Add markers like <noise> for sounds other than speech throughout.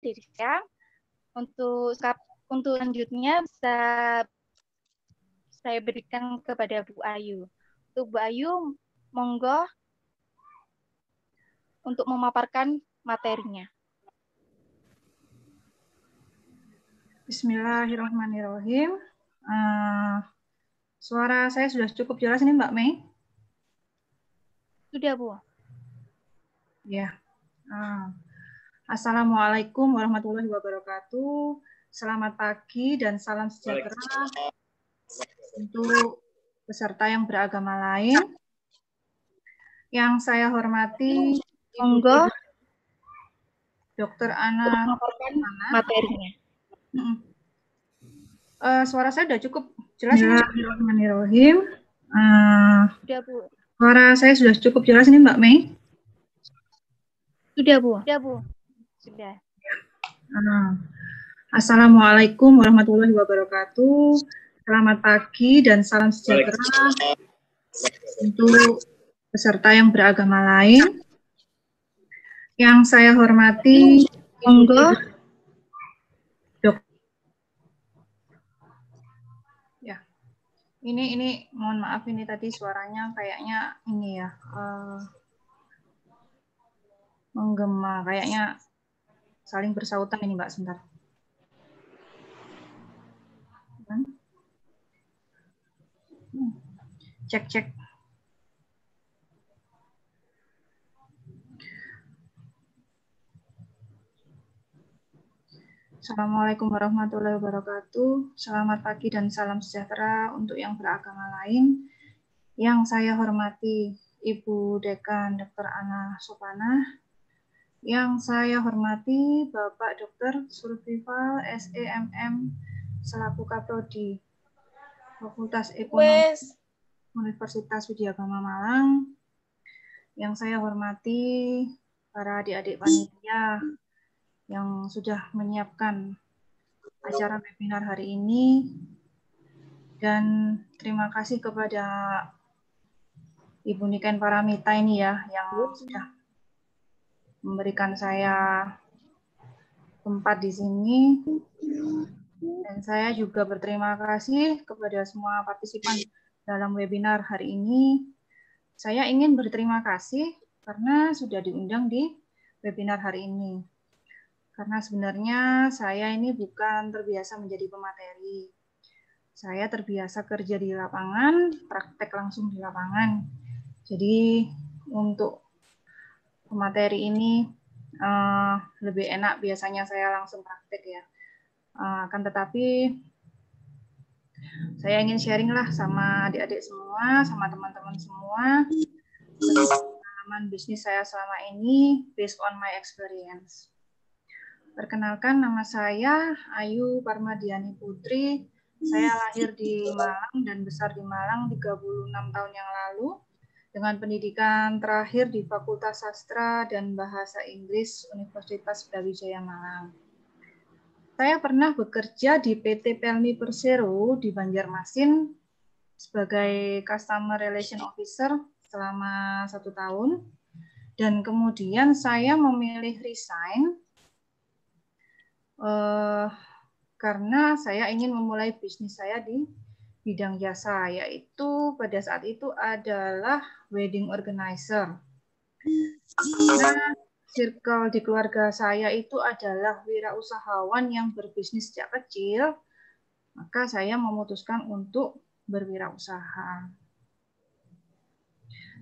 diri saya untuk untuk selanjutnya bisa saya berikan kepada Bu Ayu. Untuk Bu Ayu, monggo untuk memaparkan materinya. Bismillahirrahmanirrahim. Uh, suara saya sudah cukup jelas ini Mbak Mei? Sudah Bu. Ya. Yeah. Assalamualaikum warahmatullahi wabarakatuh. Selamat pagi dan salam sejahtera untuk peserta yang beragama lain. Yang saya hormati, monggo Dokter Ana materinya. Uh, suara saya sudah cukup jelas. Ya, Uh, sudah, Bu. Suara saya sudah cukup jelas ini Mbak Mei. Sudah, Bu. Sudah, Bu. Sudah. Hmm. Assalamualaikum warahmatullahi wabarakatuh. Selamat pagi dan salam sejahtera untuk peserta yang beragama lain. Yang saya hormati, monggo Ya, ini ini mohon maaf ini tadi suaranya kayaknya ini ya uh, menggema kayaknya saling bersautan ini Mbak sebentar. Kan? Hmm. Cek cek. Assalamualaikum warahmatullahi wabarakatuh. Selamat pagi dan salam sejahtera untuk yang beragama lain. Yang saya hormati Ibu Dekan Dr. Ana Sopana, yang saya hormati Bapak Dr. Survival SEMM selaku Kaprodi Fakultas Ekonomi Universitas Widyagama Malang. Yang saya hormati para adik-adik panitia yang sudah menyiapkan acara webinar hari ini dan terima kasih kepada Ibu Niken Paramita ini ya yang sudah memberikan saya tempat di sini. Dan saya juga berterima kasih kepada semua partisipan dalam webinar hari ini. Saya ingin berterima kasih karena sudah diundang di webinar hari ini. Karena sebenarnya saya ini bukan terbiasa menjadi pemateri. Saya terbiasa kerja di lapangan, praktek langsung di lapangan. Jadi untuk materi ini uh, lebih enak biasanya saya langsung praktek ya. Uh, tetapi saya ingin sharing lah sama adik-adik semua, sama teman-teman semua pengalaman bisnis saya selama ini based on my experience. Perkenalkan nama saya Ayu Parmadiani Putri. Saya lahir di Malang dan besar di Malang 36 tahun yang lalu dengan pendidikan terakhir di Fakultas Sastra dan Bahasa Inggris Universitas Brawijaya Malang. Saya pernah bekerja di PT Pelni Persero di Banjarmasin sebagai Customer Relation Officer selama satu tahun. Dan kemudian saya memilih resign uh, karena saya ingin memulai bisnis saya di bidang jasa, yaitu pada saat itu adalah wedding organizer. Nah, circle di keluarga saya itu adalah wirausahawan yang berbisnis sejak kecil, maka saya memutuskan untuk berwirausaha.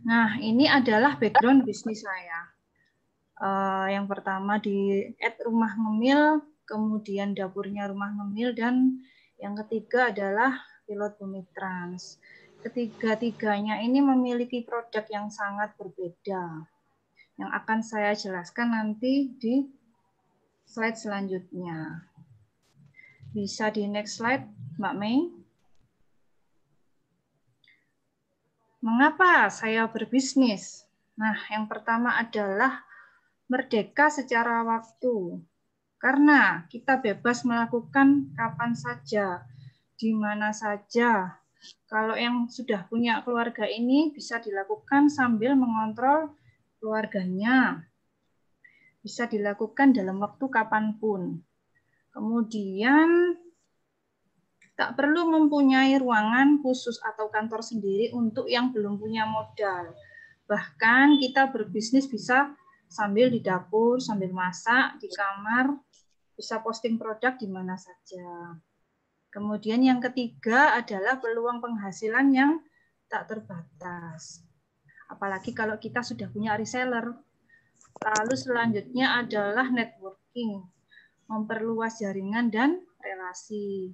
Nah, ini adalah background bisnis saya. Uh, yang pertama di at rumah ngemil, kemudian dapurnya rumah ngemil, dan yang ketiga adalah pilot Bumi Trans. Ketiga-tiganya ini memiliki produk yang sangat berbeda, yang akan saya jelaskan nanti di slide selanjutnya. Bisa di next slide, Mbak Mei. Mengapa saya berbisnis? Nah, yang pertama adalah merdeka secara waktu. Karena kita bebas melakukan kapan saja di mana saja. Kalau yang sudah punya keluarga ini bisa dilakukan sambil mengontrol keluarganya. Bisa dilakukan dalam waktu kapanpun. Kemudian tak perlu mempunyai ruangan khusus atau kantor sendiri untuk yang belum punya modal. Bahkan kita berbisnis bisa sambil di dapur, sambil masak, di kamar, bisa posting produk di mana saja. Kemudian yang ketiga adalah peluang penghasilan yang tak terbatas. Apalagi kalau kita sudah punya reseller. Lalu selanjutnya adalah networking, memperluas jaringan dan relasi.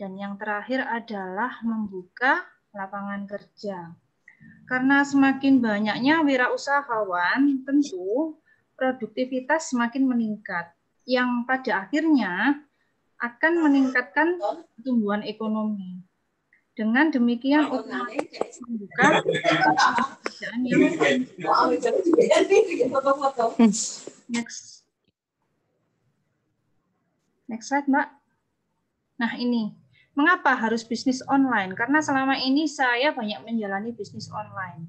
Dan yang terakhir adalah membuka lapangan kerja. Karena semakin banyaknya wirausahawan, tentu produktivitas semakin meningkat. Yang pada akhirnya akan meningkatkan pertumbuhan ekonomi. Dengan demikian ya. membuka pekerjaan yang next next slide mbak. Nah ini mengapa harus bisnis online? Karena selama ini saya banyak menjalani bisnis online.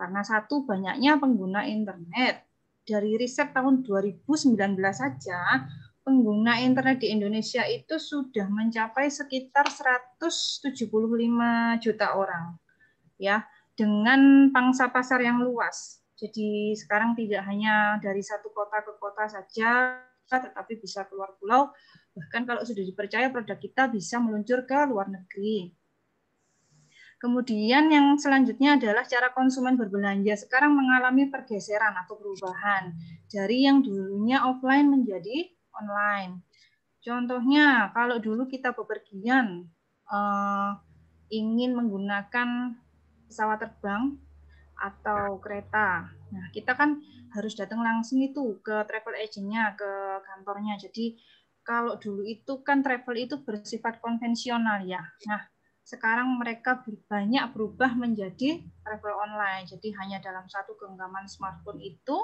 Karena satu banyaknya pengguna internet. Dari riset tahun 2019 saja pengguna internet di Indonesia itu sudah mencapai sekitar 175 juta orang ya dengan pangsa pasar yang luas. Jadi sekarang tidak hanya dari satu kota ke kota saja tetapi bisa keluar pulau bahkan kalau sudah dipercaya produk kita bisa meluncur ke luar negeri. Kemudian yang selanjutnya adalah cara konsumen berbelanja sekarang mengalami pergeseran atau perubahan dari yang dulunya offline menjadi online. Contohnya, kalau dulu kita bepergian uh, ingin menggunakan pesawat terbang atau kereta. Nah, kita kan harus datang langsung itu ke travel agentnya, ke kantornya. Jadi kalau dulu itu kan travel itu bersifat konvensional ya. Nah, sekarang mereka banyak berubah menjadi travel online. Jadi hanya dalam satu genggaman smartphone itu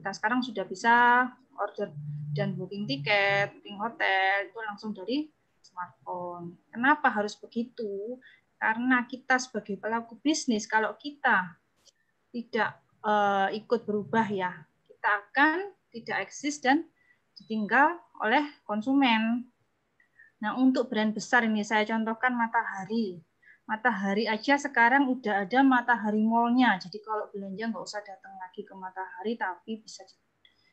kita sekarang sudah bisa order dan booking tiket, booking hotel itu langsung dari smartphone. Kenapa harus begitu? Karena kita sebagai pelaku bisnis kalau kita tidak uh, ikut berubah ya, kita akan tidak eksis dan ditinggal oleh konsumen. Nah, untuk brand besar ini saya contohkan Matahari matahari aja sekarang udah ada matahari mallnya. Jadi kalau belanja nggak usah datang lagi ke matahari, tapi bisa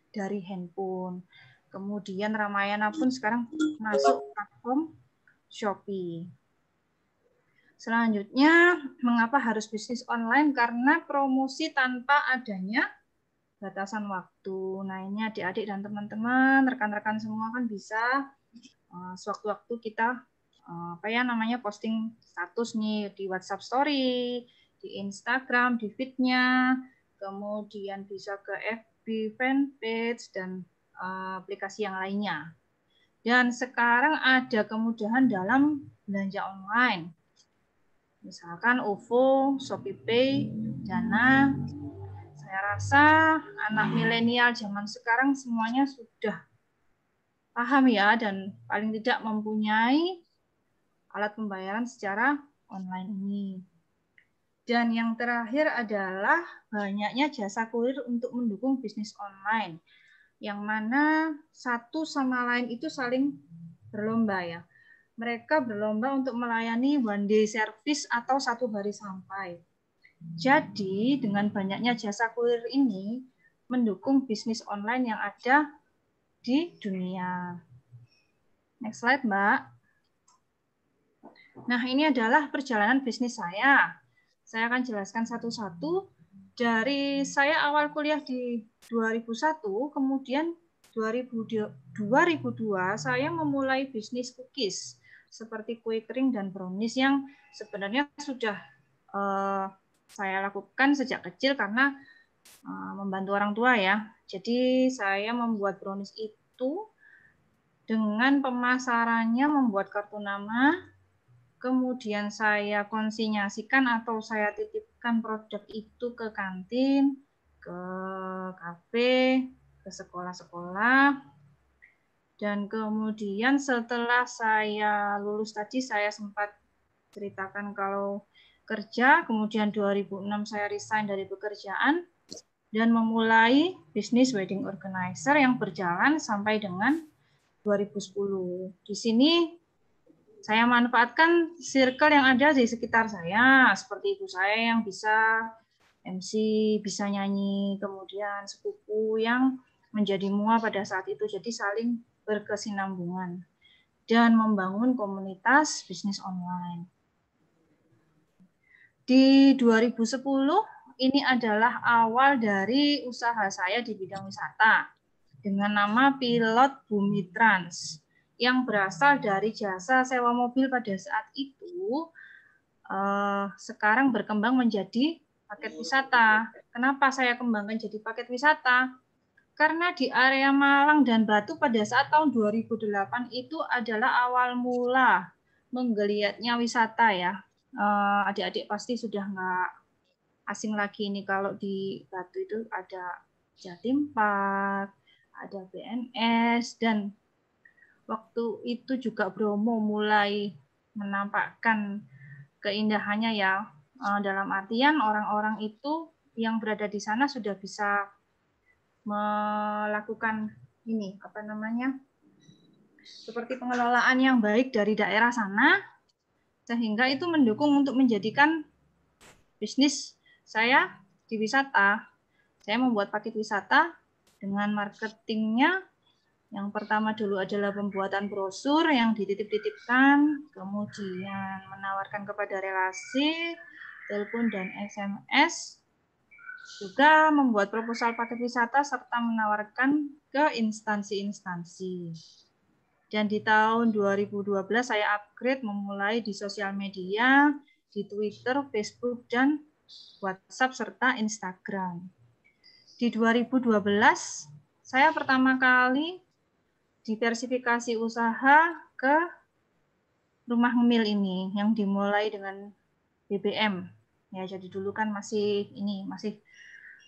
dari handphone. Kemudian Ramayana pun sekarang masuk platform Shopee. Selanjutnya, mengapa harus bisnis online? Karena promosi tanpa adanya batasan waktu. Nah ini adik-adik dan teman-teman, rekan-rekan semua kan bisa eh, sewaktu-waktu kita Eh, apa ya namanya posting status nih di WhatsApp Story, di Instagram, di feednya, kemudian bisa ke FB fanpage dan eh, aplikasi yang lainnya. Dan sekarang ada kemudahan dalam belanja online. Misalkan OVO, ShopeePay, Dana. Saya rasa anak milenial zaman sekarang semuanya sudah paham ya dan paling tidak mempunyai alat pembayaran secara online ini. Dan yang terakhir adalah banyaknya jasa kurir untuk mendukung bisnis online, yang mana satu sama lain itu saling berlomba ya. Mereka berlomba untuk melayani one day service atau satu hari sampai. Jadi dengan banyaknya jasa kurir ini mendukung bisnis online yang ada di dunia. Next slide, Mbak. Nah, ini adalah perjalanan bisnis saya. Saya akan jelaskan satu-satu dari saya awal kuliah di 2001, kemudian 2002 saya memulai bisnis cookies seperti kue kering dan brownies yang sebenarnya sudah uh, saya lakukan sejak kecil karena uh, membantu orang tua ya. Jadi saya membuat brownies itu dengan pemasarannya membuat kartu nama, kemudian saya konsinyasikan atau saya titipkan produk itu ke kantin, ke kafe, ke sekolah-sekolah. Dan kemudian setelah saya lulus tadi saya sempat ceritakan kalau kerja, kemudian 2006 saya resign dari pekerjaan dan memulai bisnis wedding organizer yang berjalan sampai dengan 2010. Di sini saya manfaatkan circle yang ada di sekitar saya, seperti ibu saya yang bisa MC, bisa nyanyi, kemudian sepupu yang menjadi mua pada saat itu. Jadi saling berkesinambungan dan membangun komunitas bisnis online. Di 2010 ini adalah awal dari usaha saya di bidang wisata dengan nama Pilot Bumi Trans yang berasal dari jasa sewa mobil pada saat itu uh, sekarang berkembang menjadi paket wisata. Kenapa saya kembangkan jadi paket wisata? Karena di area Malang dan Batu pada saat tahun 2008 itu adalah awal mula menggeliatnya wisata ya. Eh, adik-adik uh, pasti sudah nggak asing lagi ini kalau di Batu itu ada Jatim Park, ada BNS, dan Waktu itu juga Bromo mulai menampakkan keindahannya ya. Eh, dalam artian orang-orang itu yang berada di sana sudah bisa melakukan ini apa namanya seperti pengelolaan yang baik dari daerah sana sehingga itu mendukung untuk menjadikan bisnis saya di wisata saya membuat paket wisata dengan marketingnya yang pertama dulu adalah pembuatan brosur yang dititip-titipkan, kemudian menawarkan kepada relasi, telepon dan SMS, juga membuat proposal paket wisata serta menawarkan ke instansi-instansi. Dan di tahun 2012 saya upgrade memulai di sosial media, di Twitter, Facebook, dan WhatsApp serta Instagram. Di 2012 saya pertama kali diversifikasi usaha ke rumah ngemil ini yang dimulai dengan BBM. Ya, jadi dulu kan masih ini masih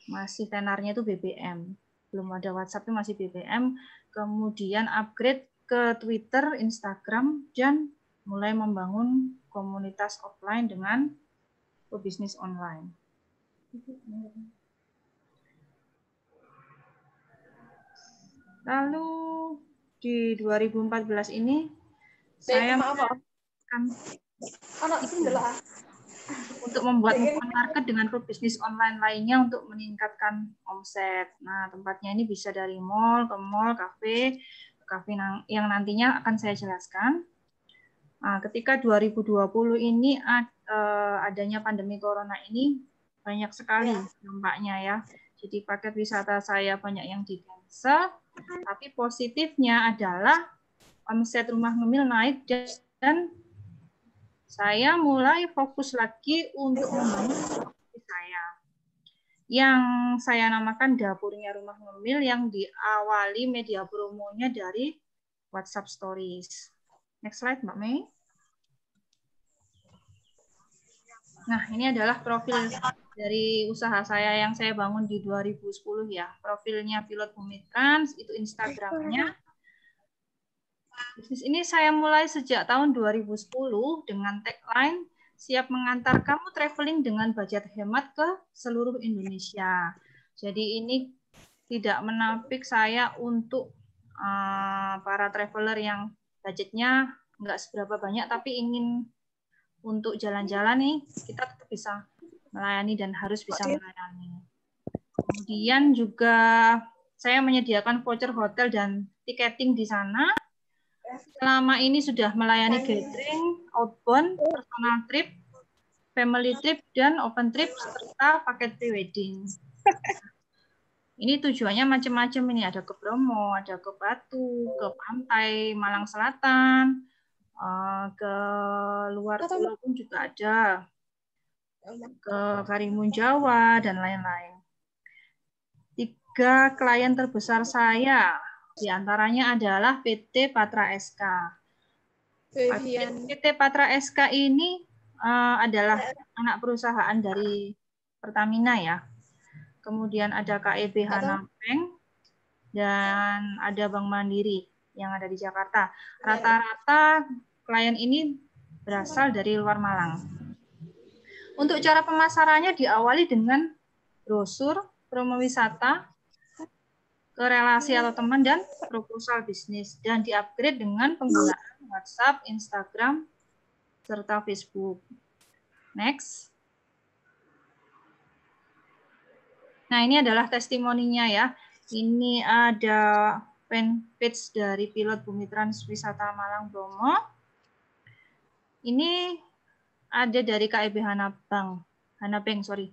masih tenarnya itu BBM. Belum ada WhatsApp itu masih BBM, kemudian upgrade ke Twitter, Instagram dan mulai membangun komunitas offline dengan pebisnis online. Lalu di 2014 ini Be, saya melakukan untuk membuat move market dengan bisnis online lainnya untuk meningkatkan omset. Nah, tempatnya ini bisa dari mall ke mall, kafe, kafe yang nantinya akan saya jelaskan. Nah, ketika 2020 ini eh, adanya pandemi corona ini banyak sekali ya. dampaknya ya. Jadi paket wisata saya banyak yang di cancel, tapi positifnya adalah omset rumah ngemil naik dan saya mulai fokus lagi untuk membangun saya. Yang saya namakan dapurnya rumah ngemil yang diawali media promonya dari WhatsApp Stories. Next slide, Mbak Mei. Nah, ini adalah profil dari usaha saya yang saya bangun di 2010 ya. Profilnya Pilot Bumi Trans, itu Instagramnya. Bisnis ini saya mulai sejak tahun 2010 dengan tagline siap mengantar kamu traveling dengan budget hemat ke seluruh Indonesia. Jadi ini tidak menampik saya untuk uh, para traveler yang budgetnya nggak seberapa banyak tapi ingin untuk jalan-jalan nih kita tetap bisa melayani dan harus bisa melayani. Kemudian juga saya menyediakan voucher hotel dan tiketing di sana. Selama ini sudah melayani gathering, outbound, personal trip, family trip, dan open trip, serta paket pre-wedding. Ini tujuannya macam-macam ini, ada ke Bromo, ada ke Batu, ke Pantai, Malang Selatan, Eh, ke luar pulau pun juga ada ke Karimun Jawa dan lain-lain. Tiga klien terbesar saya diantaranya adalah PT Patra SK. PT Patra SK ini eh, adalah anak perusahaan dari Pertamina ya. Kemudian ada KEB Nampeng dan ada Bank Mandiri yang ada di Jakarta. Iya. Rata-rata klien ini berasal dari luar Malang. Untuk cara pemasarannya diawali dengan brosur, promo wisata, relasi atau teman, dan proposal bisnis. Dan diupgrade dengan penggunaan WhatsApp, Instagram, serta Facebook. Next. Nah, ini adalah testimoninya ya. Ini ada fanpage dari Pilot Bumi Trans Wisata Malang Bromo ini ada dari KIB e Hanabang. Hanabeng, sorry.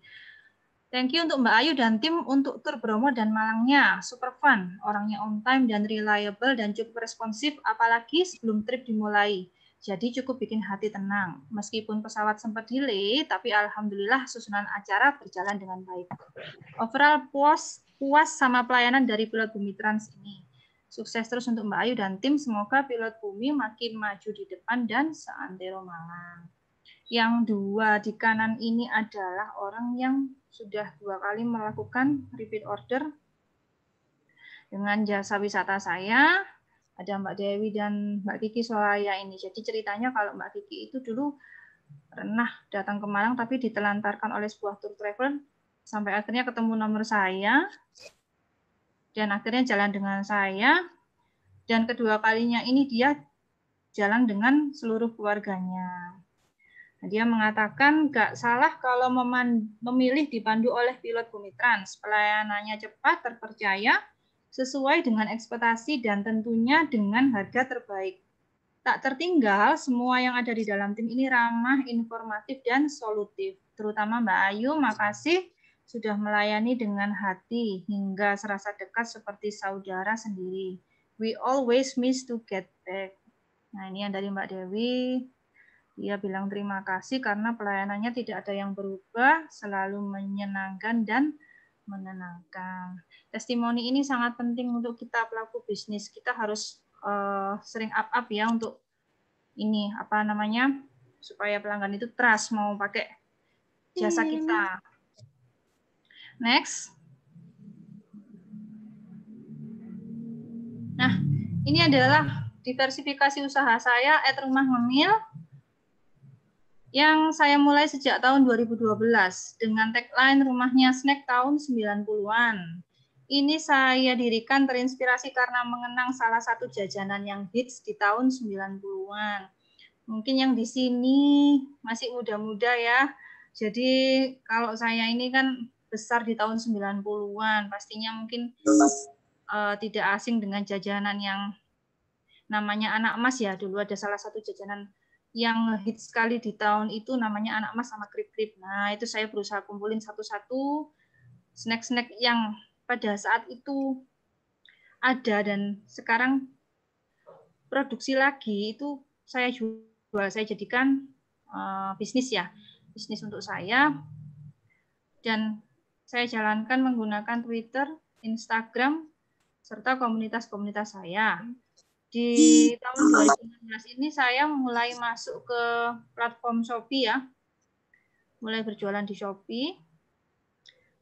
Thank you untuk Mbak Ayu dan tim untuk tur Bromo dan Malangnya. Super fun, orangnya on time dan reliable dan cukup responsif apalagi sebelum trip dimulai. Jadi cukup bikin hati tenang. Meskipun pesawat sempat delay, tapi alhamdulillah susunan acara berjalan dengan baik. Overall puas puas sama pelayanan dari pilot Bumi Trans ini. Sukses terus untuk Mbak Ayu dan tim. Semoga pilot bumi makin maju di depan dan seantero Malang. Yang dua di kanan ini adalah orang yang sudah dua kali melakukan repeat order dengan jasa wisata saya. Ada Mbak Dewi dan Mbak Kiki Solaya ini. Jadi ceritanya kalau Mbak Kiki itu dulu pernah datang ke Malang tapi ditelantarkan oleh sebuah tour travel sampai akhirnya ketemu nomor saya dan akhirnya jalan dengan saya dan kedua kalinya ini dia jalan dengan seluruh keluarganya. Nah, dia mengatakan gak salah kalau memilih dipandu oleh pilot Bumi Trans. Pelayanannya cepat, terpercaya, sesuai dengan ekspektasi dan tentunya dengan harga terbaik. Tak tertinggal, semua yang ada di dalam tim ini ramah, informatif, dan solutif. Terutama Mbak Ayu, makasih sudah melayani dengan hati hingga serasa dekat seperti saudara sendiri. We always miss to get back. Nah, ini yang dari Mbak Dewi. Dia bilang terima kasih karena pelayanannya tidak ada yang berubah, selalu menyenangkan dan menenangkan. Testimoni ini sangat penting untuk kita pelaku bisnis. Kita harus uh, sering up up ya untuk ini apa namanya supaya pelanggan itu trust mau pakai jasa iya, kita. Hmm Next. Nah, ini adalah diversifikasi usaha saya at rumah ngemil yang saya mulai sejak tahun 2012 dengan tagline rumahnya snack tahun 90-an. Ini saya dirikan terinspirasi karena mengenang salah satu jajanan yang hits di tahun 90-an. Mungkin yang di sini masih muda-muda ya. Jadi kalau saya ini kan besar di tahun 90-an. Pastinya mungkin uh, tidak asing dengan jajanan yang namanya anak emas ya. Dulu ada salah satu jajanan yang hit sekali di tahun itu namanya anak emas sama krip-krip. Nah, itu saya berusaha kumpulin satu-satu snack-snack yang pada saat itu ada dan sekarang produksi lagi itu saya jual, saya jadikan uh, bisnis ya bisnis untuk saya dan saya jalankan menggunakan Twitter, Instagram, serta komunitas-komunitas saya. Di tahun 2019 iya. ini saya mulai masuk ke platform Shopee ya. Mulai berjualan di Shopee.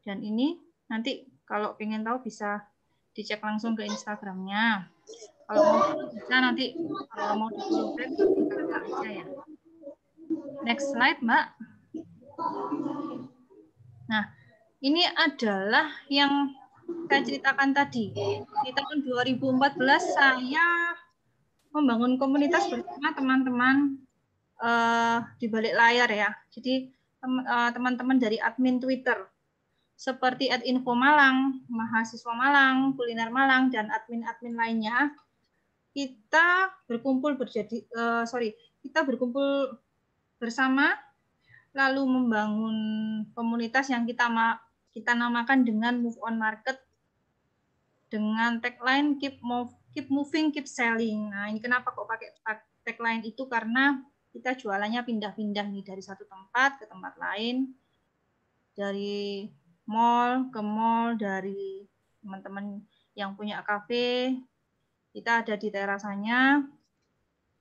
Dan ini nanti kalau ingin tahu bisa dicek langsung ke Instagramnya. Kalau mau bisa nanti kalau mau aja ya. Next slide, Mbak. Nah, ini adalah yang saya ceritakan tadi. Di tahun 2014 saya membangun komunitas bersama teman-teman uh, di balik layar ya. Jadi eh, teman-teman dari admin Twitter seperti at Info Malang, mahasiswa Malang, kuliner Malang dan admin-admin lainnya. Kita berkumpul berjadi uh, sorry, kita berkumpul bersama lalu membangun komunitas yang kita kita namakan dengan move on market dengan tagline keep move keep moving keep selling. Nah, ini kenapa kok pakai tagline itu karena kita jualannya pindah-pindah nih dari satu tempat ke tempat lain. Dari mall ke mall, dari teman-teman yang punya kafe, kita ada di terasanya.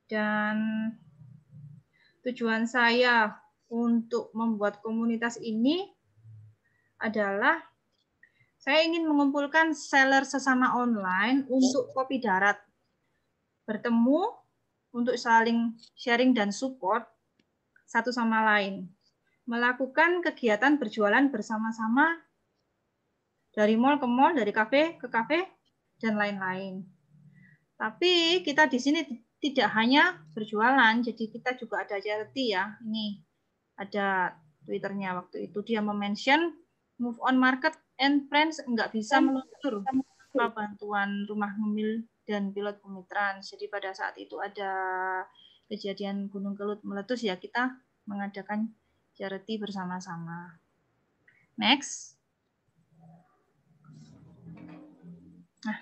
Dan tujuan saya untuk membuat komunitas ini adalah saya ingin mengumpulkan seller sesama online untuk kopi darat. Bertemu untuk saling sharing dan support satu sama lain. Melakukan kegiatan berjualan bersama-sama dari mall ke mall, dari kafe ke kafe, dan lain-lain. Tapi kita di sini tidak hanya berjualan, jadi kita juga ada charity ya. Ini ada Twitternya waktu itu dia mention move on market and friends nggak bisa meluncur bantuan rumah ngemil dan pilot kemitraan. Jadi pada saat itu ada kejadian Gunung Kelut meletus ya kita mengadakan charity bersama-sama. Next. Nah,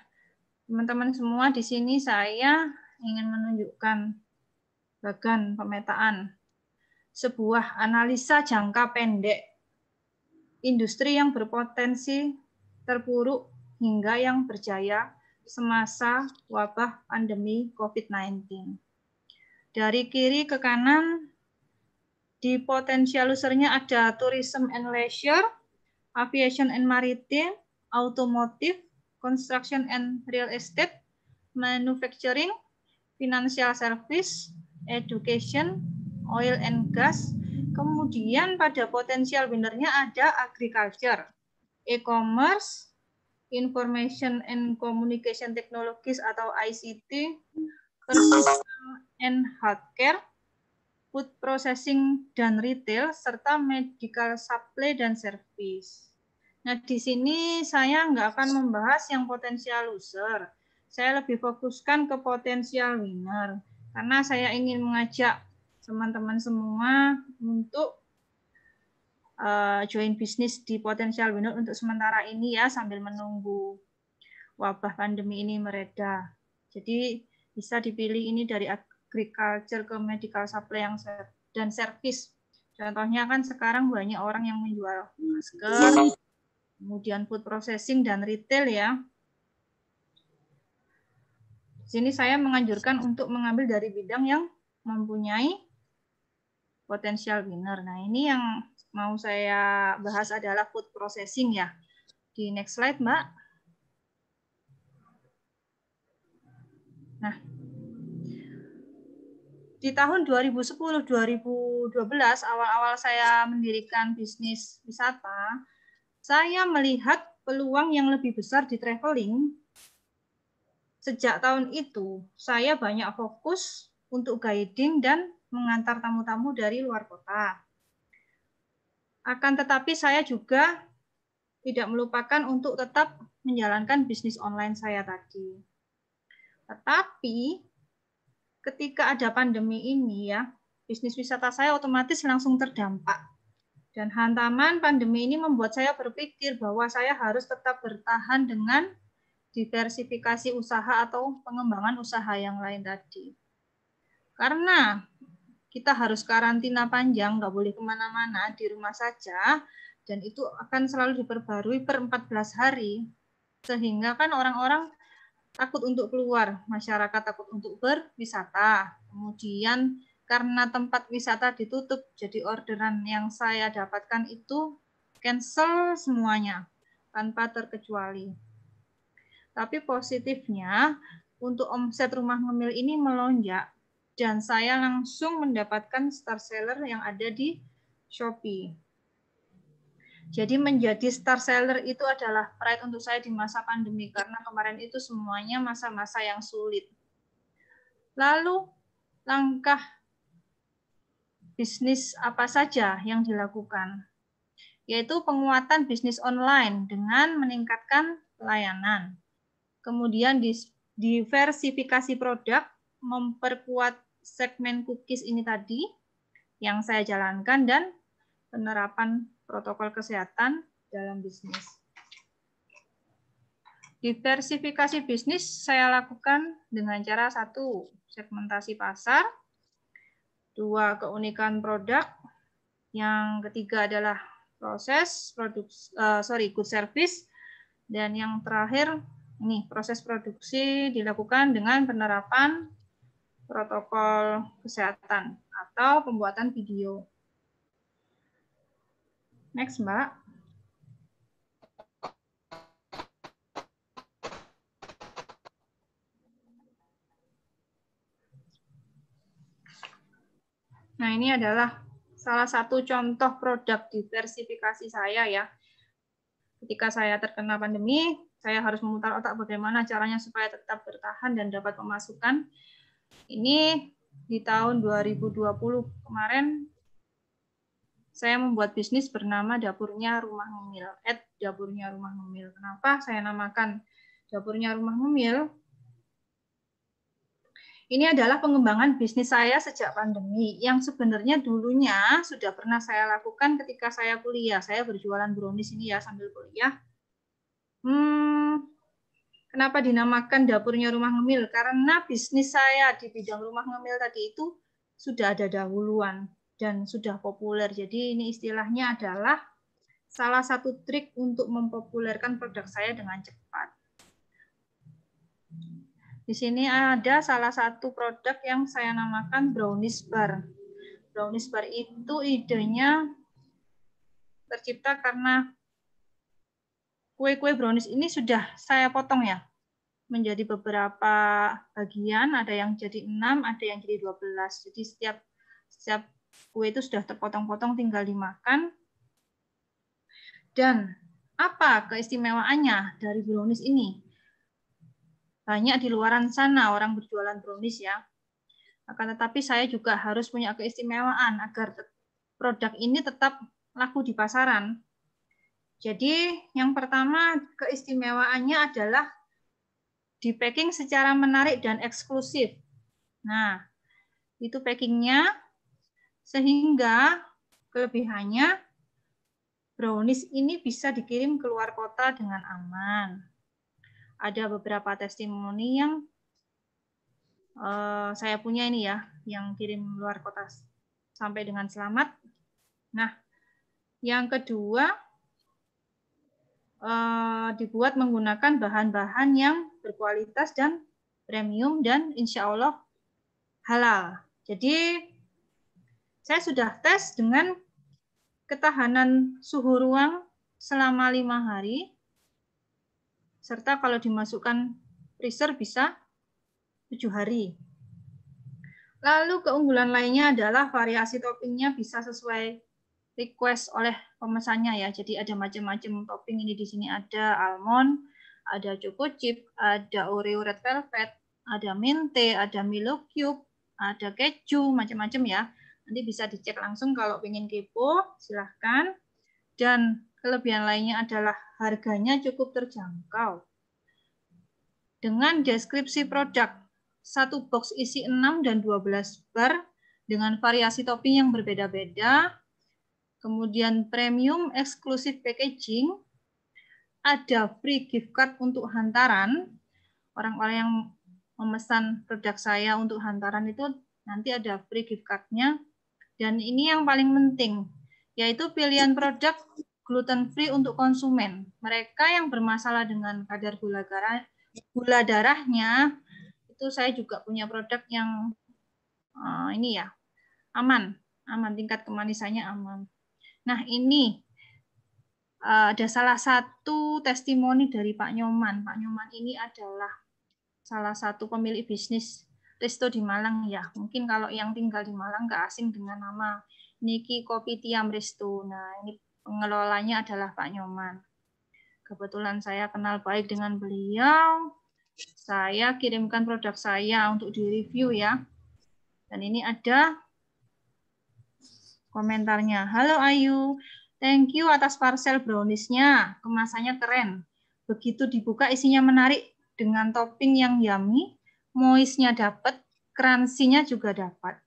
teman-teman semua di sini saya ingin menunjukkan bagan pemetaan sebuah analisa jangka pendek industri yang berpotensi terpuruk hingga yang berjaya semasa wabah pandemi COVID-19. Dari kiri ke kanan, di potensial usernya ada tourism and leisure, aviation and maritime, automotive, construction and real estate, manufacturing, financial service, education, oil and gas, Kemudian pada potensial winernya ada agriculture, e-commerce, information and communication technologies atau ICT, perhutanan and healthcare, food processing dan retail, serta medical supply dan service. Nah, di sini saya nggak akan membahas yang potensial loser. Saya lebih fokuskan ke potensial winner. Karena saya ingin mengajak teman-teman semua untuk eh, join bisnis di potensial winner untuk sementara ini ya sambil menunggu wabah pandemi ini mereda. Jadi bisa dipilih ini dari agriculture ke medical supply yang dan service. Contohnya kan sekarang banyak orang yang menjual masker, hmm. kemudian food processing dan retail ya. Di sini saya menganjurkan untuk mengambil dari bidang yang mempunyai potensial winner. Nah, ini yang mau saya bahas adalah food processing ya. Di next slide, Mbak. Nah, di tahun 2010-2012 awal-awal saya mendirikan bisnis wisata, saya melihat peluang yang lebih besar di traveling. Sejak tahun itu, saya banyak fokus untuk guiding dan mengantar tamu-tamu dari luar kota. Akan tetapi saya juga tidak melupakan untuk tetap menjalankan bisnis online saya tadi. Tetapi ketika ada pandemi ini ya, bisnis wisata saya otomatis langsung terdampak. Dan hantaman pandemi ini membuat saya berpikir bahwa saya harus tetap bertahan dengan diversifikasi usaha atau pengembangan usaha yang lain tadi. Karena kita harus karantina panjang, nggak boleh kemana-mana, di rumah saja, dan itu akan selalu diperbarui per 14 hari. Sehingga kan orang-orang takut untuk keluar, masyarakat takut untuk berwisata. Kemudian karena tempat wisata ditutup, jadi orderan yang saya dapatkan itu cancel semuanya tanpa terkecuali. Tapi positifnya untuk omset rumah ngemil ini melonjak dan saya langsung mendapatkan star seller yang ada di Shopee. Jadi menjadi star seller itu adalah pride untuk saya di masa pandemi karena kemarin itu semuanya masa-masa yang sulit. Lalu langkah bisnis apa saja yang dilakukan? Yaitu penguatan bisnis online dengan meningkatkan layanan. Kemudian diversifikasi produk memperkuat segmen cookies ini tadi yang saya jalankan dan penerapan protokol kesehatan dalam bisnis. Diversifikasi bisnis saya lakukan dengan cara satu, segmentasi pasar, dua, keunikan produk, yang ketiga adalah proses produk uh, eh, sorry, good service, dan yang terakhir nih proses produksi dilakukan dengan penerapan protokol kesehatan atau pembuatan video. Next, Mbak. Nah, ini adalah salah satu contoh produk diversifikasi saya ya. Ketika saya terkena pandemi, saya harus memutar otak bagaimana caranya supaya tetap bertahan dan dapat pemasukan ini di tahun 2020 kemarin saya membuat bisnis bernama Dapurnya Rumah Ngemil, at Dapurnya Rumah Ngemil. Kenapa saya namakan Dapurnya Rumah Ngemil? Ini adalah pengembangan bisnis saya sejak pandemi, yang sebenarnya dulunya sudah pernah saya lakukan ketika saya kuliah. Saya berjualan brownies ini ya sambil kuliah. Hmm, Kenapa dinamakan dapurnya rumah ngemil? Karena bisnis saya di bidang rumah ngemil tadi itu sudah ada dahuluan dan sudah populer. Jadi ini istilahnya adalah salah satu trik untuk mempopulerkan produk saya dengan cepat. Di sini ada salah satu produk yang saya namakan brownies bar. Brownies bar itu idenya tercipta karena kue-kue brownies ini sudah saya potong ya menjadi beberapa bagian, ada yang jadi 6, ada yang jadi 12. Jadi setiap setiap kue itu sudah terpotong-potong tinggal dimakan. Dan apa keistimewaannya dari brownies ini? Banyak di luaran sana orang berjualan brownies ya. Akan tetapi saya juga harus punya keistimewaan agar produk ini tetap laku di pasaran jadi yang pertama keistimewaannya adalah di packing secara menarik dan eksklusif. Nah, itu packingnya sehingga kelebihannya brownies ini bisa dikirim keluar kota dengan aman. Ada beberapa testimoni yang uh, saya punya ini ya, yang kirim luar kota sampai dengan selamat. Nah, yang kedua Eh, dibuat menggunakan bahan-bahan yang berkualitas dan premium dan insya Allah halal. Jadi saya sudah tes dengan ketahanan suhu ruang selama lima hari, serta kalau dimasukkan freezer bisa tujuh hari. Lalu keunggulan lainnya adalah variasi toppingnya bisa sesuai request oleh pemesannya ya. Jadi ada macam-macam topping ini di sini ada almond, ada choco chip, ada Oreo red velvet, ada minte, ada Milo cube, ada keju, macam-macam ya. Nanti bisa dicek langsung kalau ingin kepo, silahkan. Dan kelebihan lainnya adalah harganya cukup terjangkau. Dengan deskripsi produk, satu box isi 6 dan 12 bar dengan variasi topping yang berbeda-beda, kemudian premium eksklusif packaging, ada free gift card untuk hantaran. Orang-orang yang memesan produk saya untuk hantaran itu nanti ada free gift card-nya. Dan ini yang paling penting, yaitu pilihan produk gluten free untuk konsumen. Mereka yang bermasalah dengan kadar gula darah, gula darahnya, itu saya juga punya produk yang uh, ini ya aman, aman tingkat kemanisannya aman. Nah ini eh, ada salah satu testimoni dari Pak Nyoman. Pak Nyoman ini adalah salah satu pemilik bisnis resto di Malang ya. Mungkin kalau yang tinggal di Malang nggak asing dengan nama Niki Kopi Tiam Resto. Nah ini pengelolanya adalah Pak Nyoman. Kebetulan saya kenal baik dengan beliau. Saya kirimkan produk saya untuk direview ya. Dan ini ada Komentarnya, halo Ayu, thank you atas parcel browniesnya, kemasannya keren. Begitu dibuka isinya menarik dengan topping yang yummy, moistnya dapat, kransinya juga dapat.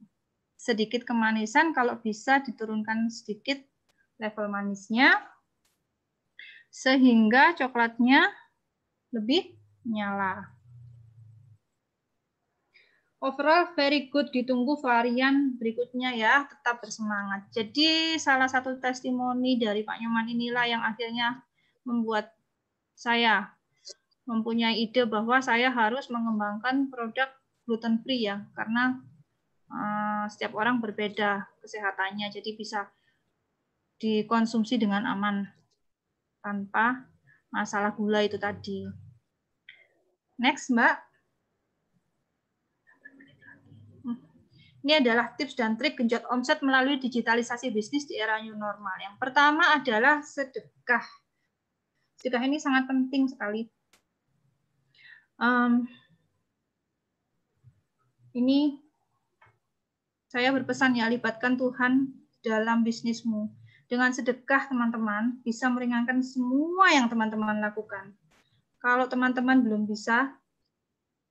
Sedikit kemanisan kalau bisa diturunkan sedikit level manisnya, sehingga coklatnya lebih nyala overall very good ditunggu varian berikutnya ya tetap bersemangat jadi salah satu testimoni dari Pak Nyoman inilah yang akhirnya membuat saya mempunyai ide bahwa saya harus mengembangkan produk gluten free ya karena uh, setiap orang berbeda kesehatannya jadi bisa dikonsumsi dengan aman tanpa masalah gula itu tadi next mbak Ini adalah tips dan trik genjot omset melalui digitalisasi bisnis di era new normal. Yang pertama adalah sedekah. Sedekah ini sangat penting sekali. Um, ini saya berpesan ya, libatkan Tuhan dalam bisnismu. Dengan sedekah, teman-teman, bisa meringankan semua yang teman-teman lakukan. Kalau teman-teman belum bisa,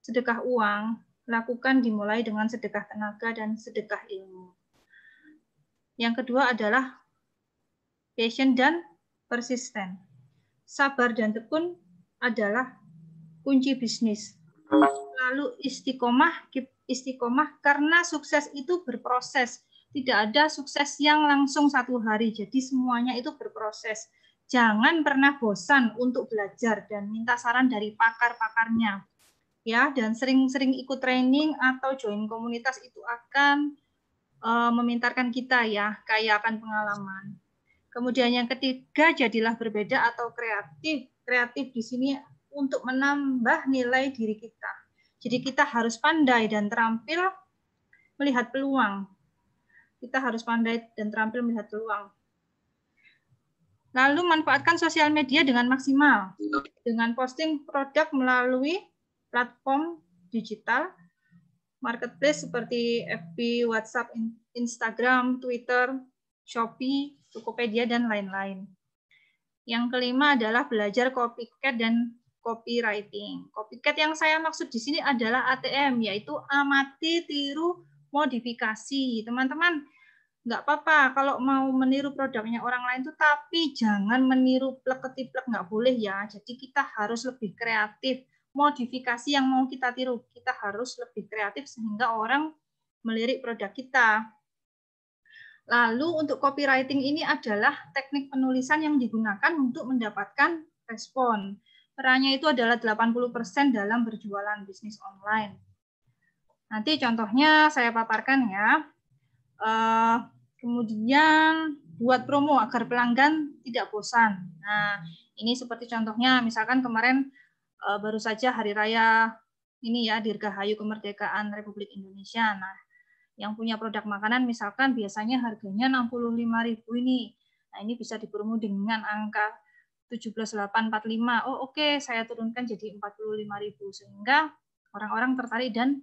sedekah uang, lakukan dimulai dengan sedekah tenaga dan sedekah ilmu. Yang kedua adalah patient dan persisten. Sabar dan tekun adalah kunci bisnis. Lalu istiqomah, istiqomah karena sukses itu berproses. Tidak ada sukses yang langsung satu hari. Jadi semuanya itu berproses. Jangan pernah bosan untuk belajar dan minta saran dari pakar-pakarnya ya dan sering-sering ikut training atau join komunitas itu akan uh, memintarkan kita ya kaya akan pengalaman. Kemudian yang ketiga jadilah berbeda atau kreatif. Kreatif di sini untuk menambah nilai diri kita. Jadi kita harus pandai dan terampil melihat peluang. Kita harus pandai dan terampil melihat peluang. Lalu manfaatkan sosial media dengan maksimal dengan posting produk melalui platform digital, marketplace seperti FB, WhatsApp, Instagram, Twitter, Shopee, Tokopedia, dan lain-lain. Yang kelima adalah belajar copycat dan copywriting. Copycat yang saya maksud di sini adalah ATM, yaitu amati, tiru, modifikasi. Teman-teman, nggak apa-apa kalau mau meniru produknya orang lain tuh, tapi jangan meniru plek ketiplek nggak boleh ya. Jadi kita harus lebih kreatif modifikasi yang mau kita tiru. Kita harus lebih kreatif sehingga orang melirik produk kita. Lalu untuk copywriting ini adalah teknik penulisan yang digunakan untuk mendapatkan respon. Perannya itu adalah 80% dalam berjualan bisnis online. Nanti contohnya saya paparkan ya. Eh, kemudian buat promo agar pelanggan tidak bosan. Nah, ini seperti contohnya misalkan kemarin uh, baru saja hari raya ini ya Dirgahayu Kemerdekaan Republik Indonesia. Nah, yang punya produk makanan misalkan biasanya harganya 65.000 ini. Nah, ini bisa dipromo dengan angka 17845. Oh, oke, okay, saya turunkan jadi 45.000 sehingga orang-orang tertarik dan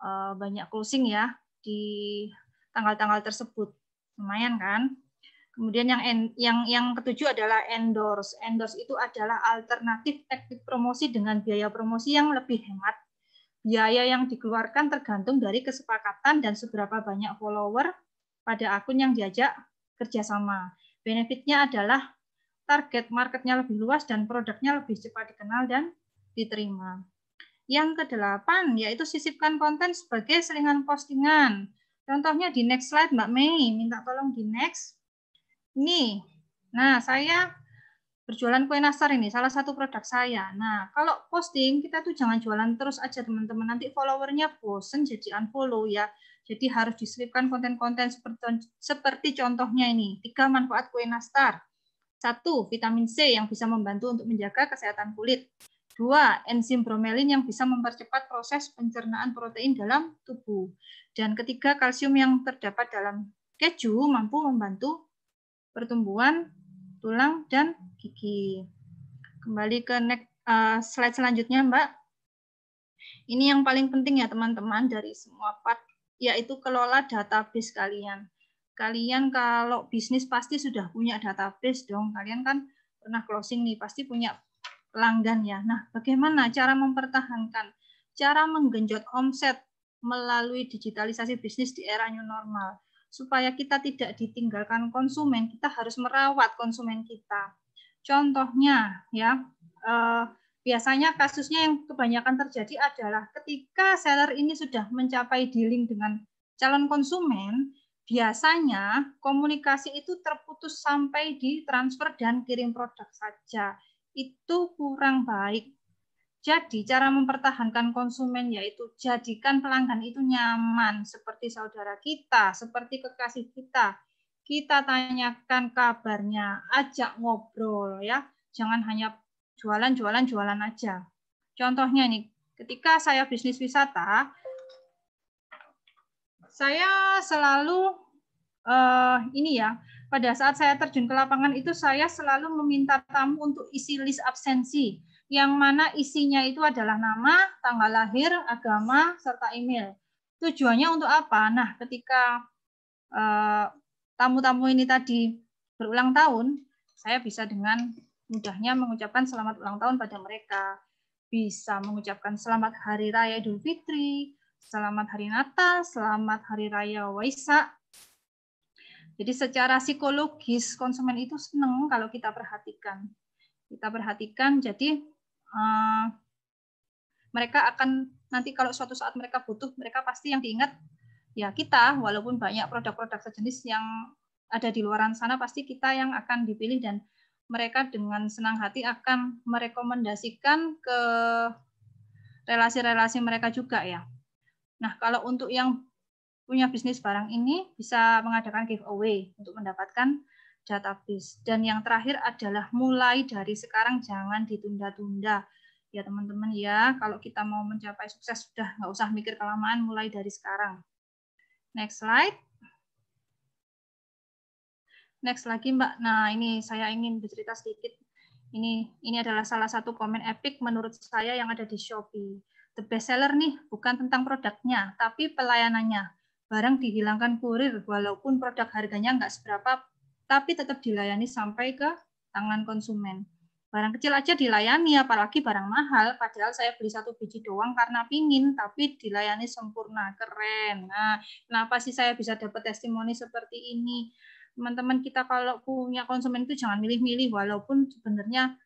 uh, banyak closing ya di tanggal-tanggal tersebut. Lumayan kan? Kemudian yang yang yang ketujuh adalah endorse. Endorse itu adalah alternatif teknik promosi dengan biaya promosi yang lebih hemat. Biaya yang dikeluarkan tergantung dari kesepakatan dan seberapa banyak follower pada akun yang diajak kerjasama. Benefitnya adalah target marketnya lebih luas dan produknya lebih cepat dikenal dan diterima. Yang kedelapan, yaitu sisipkan konten sebagai selingan postingan. Contohnya di next slide Mbak Mei, minta tolong di next. Ini, nah saya berjualan kue nastar ini salah satu produk saya. Nah, kalau posting kita tuh jangan jualan terus aja teman-teman. Nanti followernya bosen jadi unfollow ya. Jadi harus diselipkan konten-konten seperti, seperti contohnya ini. Tiga manfaat kue nastar. Satu, vitamin C yang bisa membantu untuk menjaga kesehatan kulit. Dua, enzim bromelin yang bisa mempercepat proses pencernaan protein dalam tubuh. Dan ketiga, kalsium yang terdapat dalam keju mampu membantu pertumbuhan tulang dan gigi. Kembali ke next, uh, slide selanjutnya, Mbak. Ini yang paling penting ya teman-teman dari semua part, yaitu kelola database kalian. Kalian kalau bisnis pasti sudah punya database dong. Kalian kan pernah closing nih, pasti punya pelanggan ya. Nah, bagaimana cara mempertahankan, cara menggenjot omset melalui digitalisasi bisnis di era new normal? supaya kita tidak ditinggalkan konsumen, kita harus merawat konsumen kita. Contohnya ya, eh, biasanya kasusnya yang kebanyakan terjadi adalah ketika seller ini sudah mencapai dealing dengan calon konsumen, biasanya komunikasi itu terputus sampai di transfer dan kirim produk saja. Itu kurang baik. Jadi cara mempertahankan konsumen yaitu jadikan pelanggan itu nyaman seperti saudara kita, seperti kekasih kita. Kita tanyakan kabarnya, ajak ngobrol ya. Jangan hanya jualan jualan jualan aja. Contohnya nih, ketika saya bisnis wisata, saya selalu uh, ini ya, pada saat saya terjun ke lapangan itu saya selalu meminta tamu untuk isi list absensi yang mana isinya itu adalah nama, tanggal lahir, agama, serta email. Tujuannya untuk apa? Nah, ketika eh, tamu-tamu ini tadi berulang tahun, saya bisa dengan mudahnya mengucapkan selamat ulang tahun pada mereka. Bisa mengucapkan selamat Hari Raya Idul Fitri, selamat Hari Natal, selamat Hari Raya Waisak. Jadi secara psikologis konsumen itu senang kalau kita perhatikan kita perhatikan. Jadi Eh, mereka akan nanti kalau suatu saat mereka butuh, mereka pasti yang diingat ya kita, walaupun banyak produk-produk sejenis yang ada di luaran sana, pasti kita yang akan dipilih dan mereka dengan senang hati akan merekomendasikan ke relasi-relasi mereka juga ya. Nah, kalau untuk yang punya bisnis barang ini bisa mengadakan giveaway untuk mendapatkan database. Dan yang terakhir adalah mulai dari sekarang jangan ditunda-tunda. Ya teman-teman ya, kalau kita mau mencapai sukses sudah nggak usah mikir kelamaan, mulai dari sekarang. Next slide. Next lagi Mbak. Nah ini saya ingin bercerita sedikit. Ini ini adalah salah satu komen epic menurut saya yang ada di Shopee. The best seller nih bukan tentang produknya, tapi pelayanannya. Barang dihilangkan kurir walaupun produk harganya nggak seberapa tapi tetap dilayani sampai ke tangan konsumen. Barang kecil aja dilayani, apalagi barang mahal. Padahal saya beli satu biji doang karena pingin, tapi dilayani sempurna, keren. Nah, kenapa sih saya bisa dapat testimoni seperti ini? Teman-teman kita kalau punya konsumen itu jangan milih-milih, walaupun sebenarnya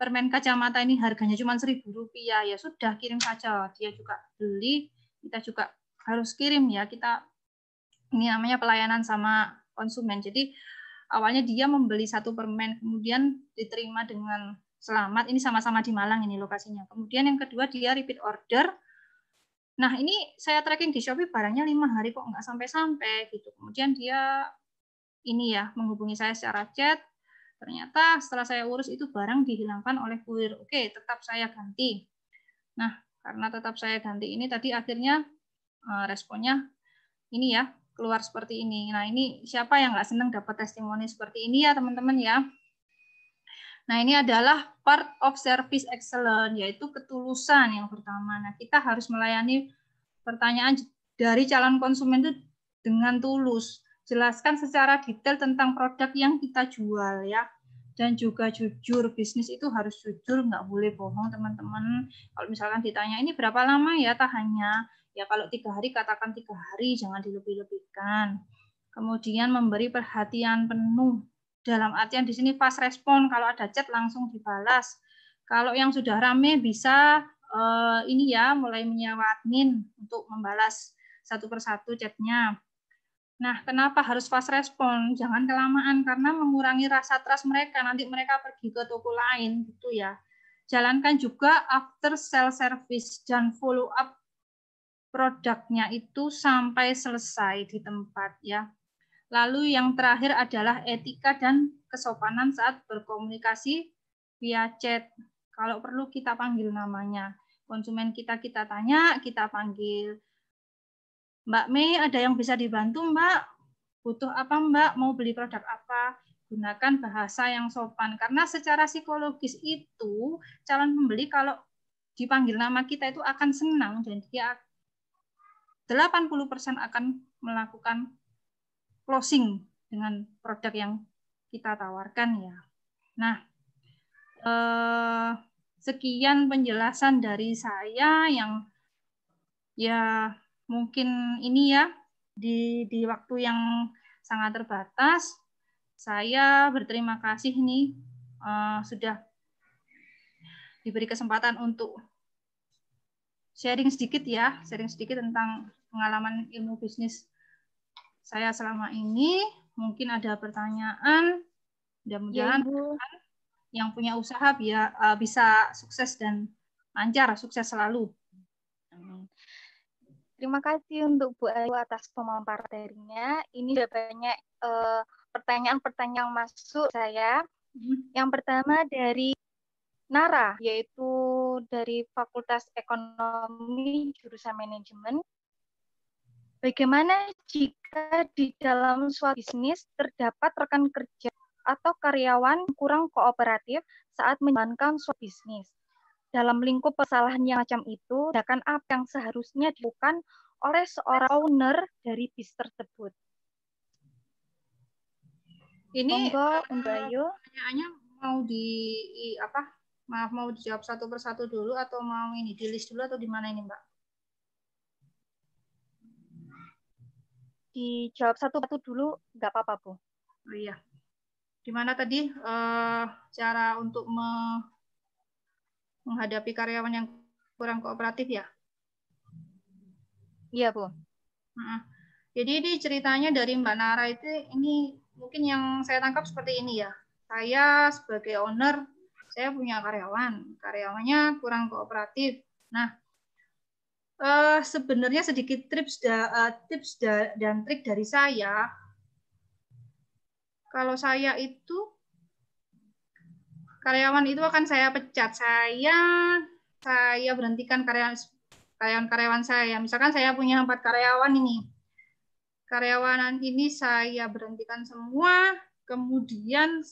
permen kacamata ini harganya cuma seribu rupiah ya sudah kirim saja dia juga beli kita juga harus kirim ya kita ini namanya pelayanan sama konsumen jadi awalnya dia membeli satu permen kemudian diterima dengan selamat ini sama-sama di Malang ini lokasinya kemudian yang kedua dia repeat order nah ini saya tracking di Shopee barangnya lima hari kok nggak sampai-sampai gitu kemudian dia ini ya menghubungi saya secara chat ternyata setelah saya urus itu barang dihilangkan oleh kurir oke tetap saya ganti nah karena tetap saya ganti ini tadi akhirnya eh, responnya ini ya keluar seperti ini. Nah ini siapa yang nggak senang dapat testimoni seperti ini ya teman-teman ya. Nah ini adalah part of service excellence yaitu ketulusan yang pertama. Nah kita harus melayani pertanyaan dari calon konsumen itu dengan tulus. Jelaskan secara detail tentang produk yang kita jual ya dan juga jujur bisnis itu harus jujur nggak boleh bohong teman-teman kalau misalkan ditanya ini berapa lama ya tahannya Ya kalau tiga hari katakan tiga hari, jangan dilebih-lebihkan. Kemudian memberi perhatian penuh. Dalam artian di sini fast respon, kalau ada chat langsung dibalas. Kalau yang sudah rame bisa eh, ini ya mulai menyewa admin untuk membalas satu persatu chatnya. Nah, kenapa harus fast respon? Jangan kelamaan karena mengurangi rasa trust mereka. Nanti mereka pergi ke toko lain gitu ya. Jalankan juga after sale service dan follow up produknya itu sampai selesai di tempat ya. Lalu yang terakhir adalah etika dan kesopanan saat berkomunikasi via chat. Kalau perlu kita panggil namanya. Konsumen kita kita tanya, kita panggil. Mbak Mei, ada yang bisa dibantu Mbak? Butuh apa Mbak? Mau beli produk apa? Gunakan bahasa yang sopan. Karena secara psikologis itu calon pembeli kalau dipanggil nama kita itu akan senang dan dia 80% akan melakukan closing dengan produk yang kita tawarkan ya. Nah, eh, sekian penjelasan dari saya yang ya mungkin ini ya di di waktu yang sangat terbatas saya berterima kasih nih eh, sudah diberi kesempatan untuk sharing sedikit ya, sharing sedikit tentang pengalaman ilmu bisnis saya selama ini. Mungkin ada pertanyaan, mudah-mudahan ya, yang punya usaha biar eh, bisa sukses dan lancar, sukses selalu. Terima kasih untuk Bu Ayu atas pemaparannya. Ini sudah banyak pertanyaan eh, pertanyaan-pertanyaan masuk saya. Hmm. Yang pertama dari Nara, yaitu dari Fakultas Ekonomi Jurusan Manajemen. Bagaimana jika di dalam suatu bisnis terdapat rekan kerja atau karyawan kurang kooperatif saat menjalankan suatu bisnis? Dalam lingkup kesalahan yang macam itu, tindakan apa yang seharusnya dilakukan oleh seorang owner dari bis tersebut? Ini Monggo, eh, Mbak Pertanyaannya mau di apa? Maaf mau dijawab satu persatu dulu atau mau ini di list dulu atau gimana ini, Mbak? dijawab satu-satu dulu nggak apa-apa Bu. Oh iya. Gimana tadi uh, cara untuk me menghadapi karyawan yang kurang kooperatif ya? Iya Bu. Nah, jadi ini ceritanya dari Mbak Nara itu ini mungkin yang saya tangkap seperti ini ya. Saya sebagai owner, saya punya karyawan, karyawannya kurang kooperatif. Nah, uh, sebenarnya sedikit tips da, uh, tips da, dan trik dari saya. Kalau saya itu karyawan itu akan saya pecat. Saya saya berhentikan karyawan karyawan-karyawan saya. Misalkan saya punya empat karyawan ini. Karyawan ini saya berhentikan semua, kemudian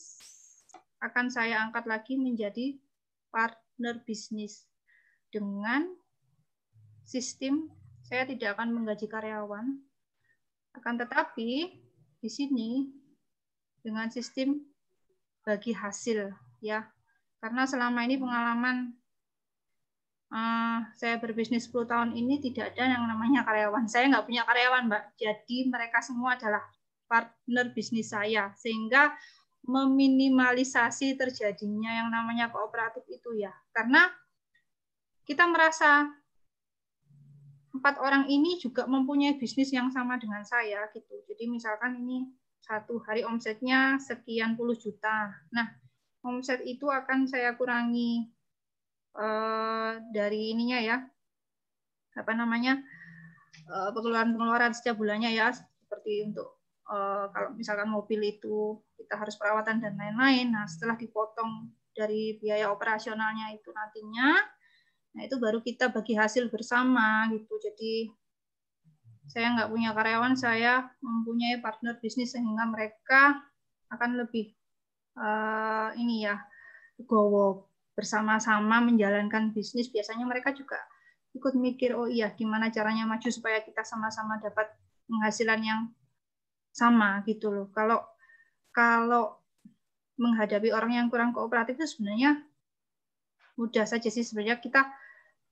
akan saya angkat lagi menjadi partner bisnis dengan sistem saya tidak akan menggaji karyawan. Akan tetapi di sini dengan sistem bagi hasil ya. Karena selama ini pengalaman uh, saya berbisnis 10 tahun ini tidak ada yang namanya karyawan. Saya nggak punya karyawan, Mbak. Jadi mereka semua adalah partner bisnis saya sehingga meminimalisasi terjadinya yang namanya kooperatif itu ya. Karena kita merasa empat orang ini juga mempunyai bisnis yang sama dengan saya gitu. Jadi misalkan ini satu hari omsetnya sekian puluh juta. Nah, omset itu akan saya kurangi eh, dari ininya ya, apa namanya pengeluaran eh, pengeluaran-pengeluaran setiap bulannya ya, seperti untuk eh, kalau misalkan mobil itu kita harus perawatan dan lain-lain. Nah, setelah dipotong dari biaya operasionalnya itu nantinya Nah itu baru kita bagi hasil bersama gitu. Jadi saya nggak punya karyawan, saya mempunyai partner bisnis sehingga mereka akan lebih uh, ini ya go bersama-sama menjalankan bisnis. Biasanya mereka juga ikut mikir oh iya gimana caranya maju supaya kita sama-sama dapat penghasilan yang sama gitu loh. Kalau kalau menghadapi orang yang kurang kooperatif itu sebenarnya mudah saja sih sebenarnya kita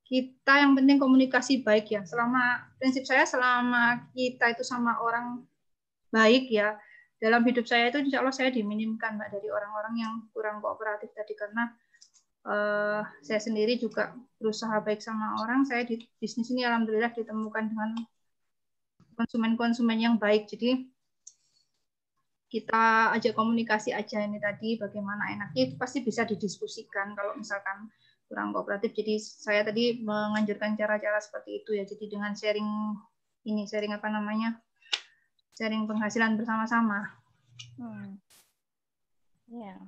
kita yang penting komunikasi baik ya. Selama prinsip saya selama kita itu sama orang baik ya dalam hidup saya itu insya Allah saya diminimkan mbak dari orang-orang yang kurang kooperatif tadi karena uh, saya sendiri juga berusaha baik sama orang. Saya di bisnis ini alhamdulillah ditemukan dengan konsumen-konsumen yang baik. Jadi kita ajak komunikasi aja ini tadi bagaimana enaknya itu pasti bisa didiskusikan kalau misalkan kurang kooperatif. Jadi saya tadi menganjurkan cara-cara seperti itu ya. Jadi dengan sharing ini sharing apa namanya? sharing penghasilan bersama-sama. Hmm. Ya. Yeah.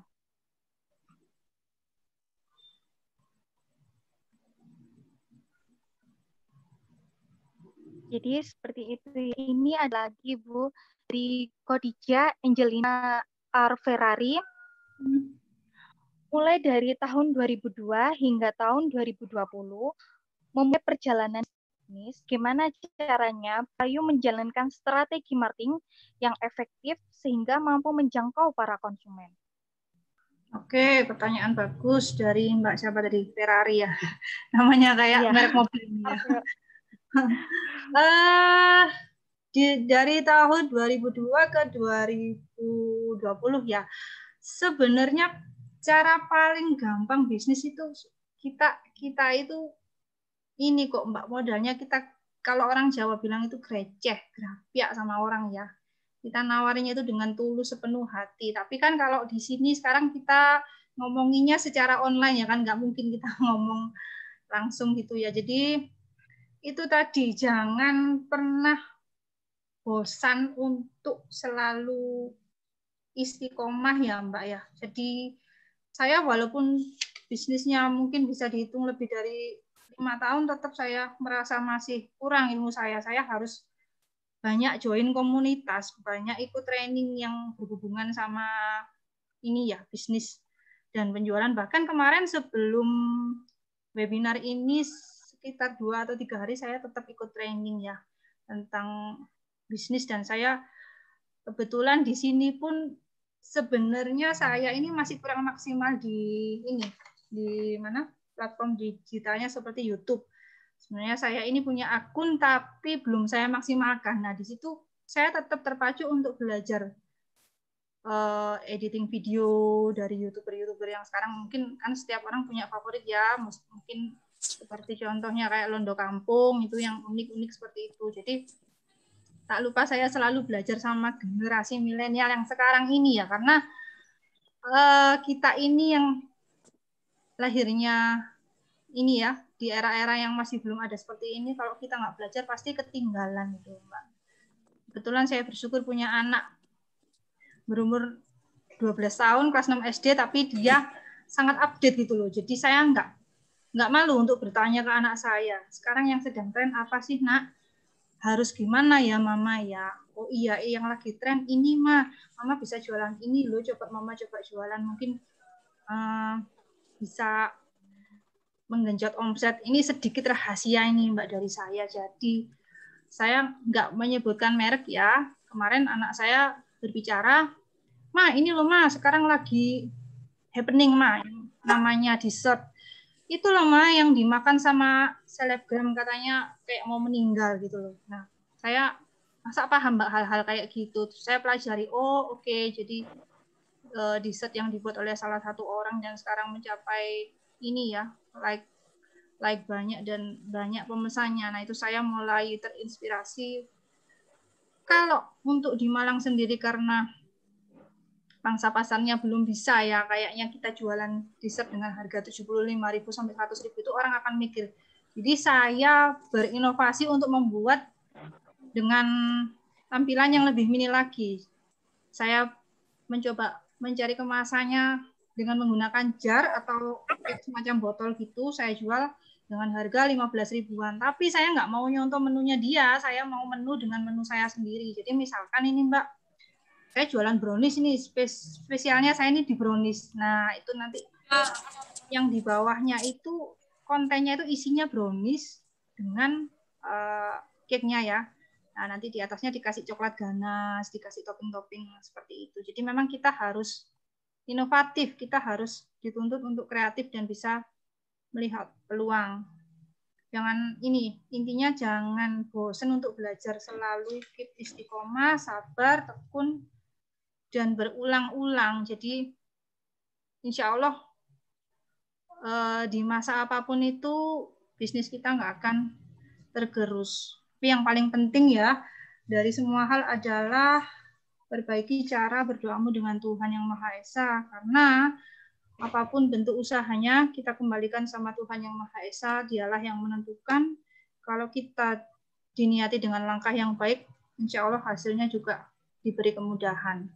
Jadi seperti itu. Ya. Ini ada lagi Bu di Kodija Angelina R. Ferrari mulai dari tahun 2002 hingga tahun 2020 memulai perjalanan bisnis gimana caranya Bayu menjalankan strategi marketing yang efektif sehingga mampu menjangkau para konsumen. Oke, pertanyaan bagus dari Mbak siapa dari Ferrari ya. <laughs> Namanya kayak ya. merek mobil ya. uh, <laughs> dari tahun 2002 ke 2020 ya. Sebenarnya cara paling gampang bisnis itu kita kita itu ini kok Mbak modalnya kita kalau orang Jawa bilang itu greceh, grapiak sama orang ya. Kita nawarinya itu dengan tulus sepenuh hati. Tapi kan kalau di sini sekarang kita ngomonginnya secara online ya kan nggak mungkin kita <laughs> ngomong langsung gitu ya. Jadi itu tadi jangan pernah bosan untuk selalu istiqomah ya Mbak ya. Jadi saya walaupun bisnisnya mungkin bisa dihitung lebih dari lima tahun tetap saya merasa masih kurang ilmu saya saya harus banyak join komunitas banyak ikut training yang berhubungan sama ini ya bisnis dan penjualan bahkan kemarin sebelum webinar ini sekitar dua atau tiga hari saya tetap ikut training ya tentang bisnis dan saya kebetulan di sini pun sebenarnya saya ini masih kurang maksimal di ini di mana platform digitalnya seperti YouTube. Sebenarnya saya ini punya akun tapi belum saya maksimalkan. Nah di situ saya tetap terpacu untuk belajar uh, editing video dari youtuber-youtuber yang sekarang mungkin kan setiap orang punya favorit ya. Mungkin seperti contohnya kayak Londo Kampung itu yang unik-unik seperti itu. Jadi tak lupa saya selalu belajar sama generasi milenial yang sekarang ini ya karena uh, kita ini yang lahirnya ini ya di era-era yang masih belum ada seperti ini kalau kita nggak belajar pasti ketinggalan gitu mbak kebetulan saya bersyukur punya anak berumur 12 tahun kelas 6 SD tapi dia sangat update gitu loh jadi saya nggak nggak malu untuk bertanya ke anak saya sekarang yang sedang tren apa sih nak harus gimana ya mama ya oh iya eh, yang lagi tren ini mah mama bisa jualan ini loh coba mama coba jualan mungkin uh, bisa menggenjot omset ini sedikit rahasia ini mbak dari saya jadi saya nggak menyebutkan merek ya kemarin anak saya berbicara ma ini loh ma sekarang lagi happening ma namanya dessert itu loh mah yang dimakan sama selebgram katanya kayak mau meninggal gitu loh nah saya masa paham mbak hal-hal kayak gitu Terus saya pelajari oh oke okay, jadi uh, e, dessert yang dibuat oleh salah satu orang dan sekarang mencapai ini ya like like banyak dan banyak pemesannya nah itu saya mulai terinspirasi kalau untuk di Malang sendiri karena pangsa pasarnya belum bisa ya kayaknya kita jualan dessert dengan harga 75.000 sampai 100.000 itu orang akan mikir. Jadi saya berinovasi untuk membuat dengan tampilan yang lebih mini lagi. Saya mencoba mencari kemasannya dengan menggunakan jar atau semacam botol gitu saya jual dengan harga 15 ribuan. Tapi saya nggak mau nyontoh menunya dia, saya mau menu dengan menu saya sendiri. Jadi misalkan ini Mbak, saya jualan brownies ini spesialnya saya ini di brownies nah itu nanti yang di bawahnya itu kontennya itu isinya brownies dengan uh, cake-nya ya nah nanti di atasnya dikasih coklat ganas dikasih topping-topping seperti itu jadi memang kita harus inovatif kita harus dituntut untuk kreatif dan bisa melihat peluang jangan ini intinya jangan bosen untuk belajar selalu keep istiqomah sabar tekun dan berulang-ulang. Jadi insya Allah eh, di masa apapun itu bisnis kita nggak akan tergerus. Tapi yang paling penting ya dari semua hal adalah perbaiki cara berdoamu dengan Tuhan yang Maha Esa karena apapun bentuk usahanya kita kembalikan sama Tuhan yang Maha Esa dialah yang menentukan kalau kita diniati dengan langkah yang baik insya Allah hasilnya juga diberi kemudahan.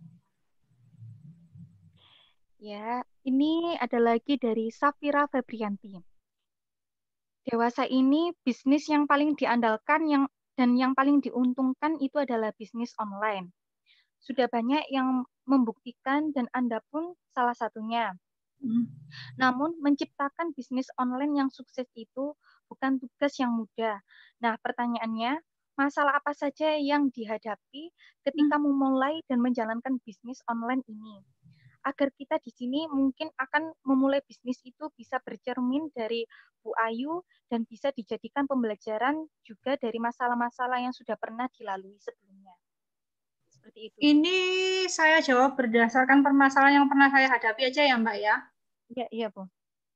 Ya, ini ada lagi dari Safira Febrianti. Dewasa ini bisnis yang paling diandalkan yang dan yang paling diuntungkan itu adalah bisnis online. Sudah banyak yang membuktikan dan Anda pun salah satunya. Hmm. Namun menciptakan bisnis online yang sukses itu bukan tugas yang mudah. Nah, pertanyaannya, masalah apa saja yang dihadapi ketika hmm. memulai dan menjalankan bisnis online ini? agar kita di sini mungkin akan memulai bisnis itu bisa bercermin dari Bu Ayu dan bisa dijadikan pembelajaran juga dari masalah-masalah yang sudah pernah dilalui sebelumnya. Seperti itu. Ini saya jawab berdasarkan permasalahan yang pernah saya hadapi aja ya Mbak ya. Iya, iya Bu.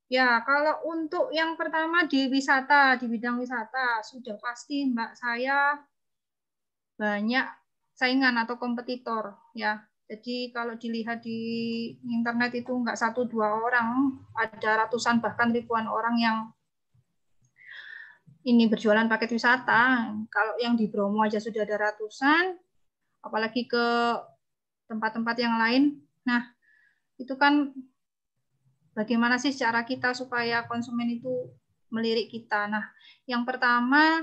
Ya, kalau untuk yang pertama di wisata, di bidang wisata, sudah pasti Mbak saya banyak saingan atau kompetitor ya jadi kalau dilihat di internet itu nggak satu dua orang, ada ratusan bahkan ribuan orang yang ini berjualan paket wisata. Kalau yang di Bromo aja sudah ada ratusan, apalagi ke tempat-tempat yang lain. Nah, itu kan bagaimana sih cara kita supaya konsumen itu melirik kita. Nah, yang pertama,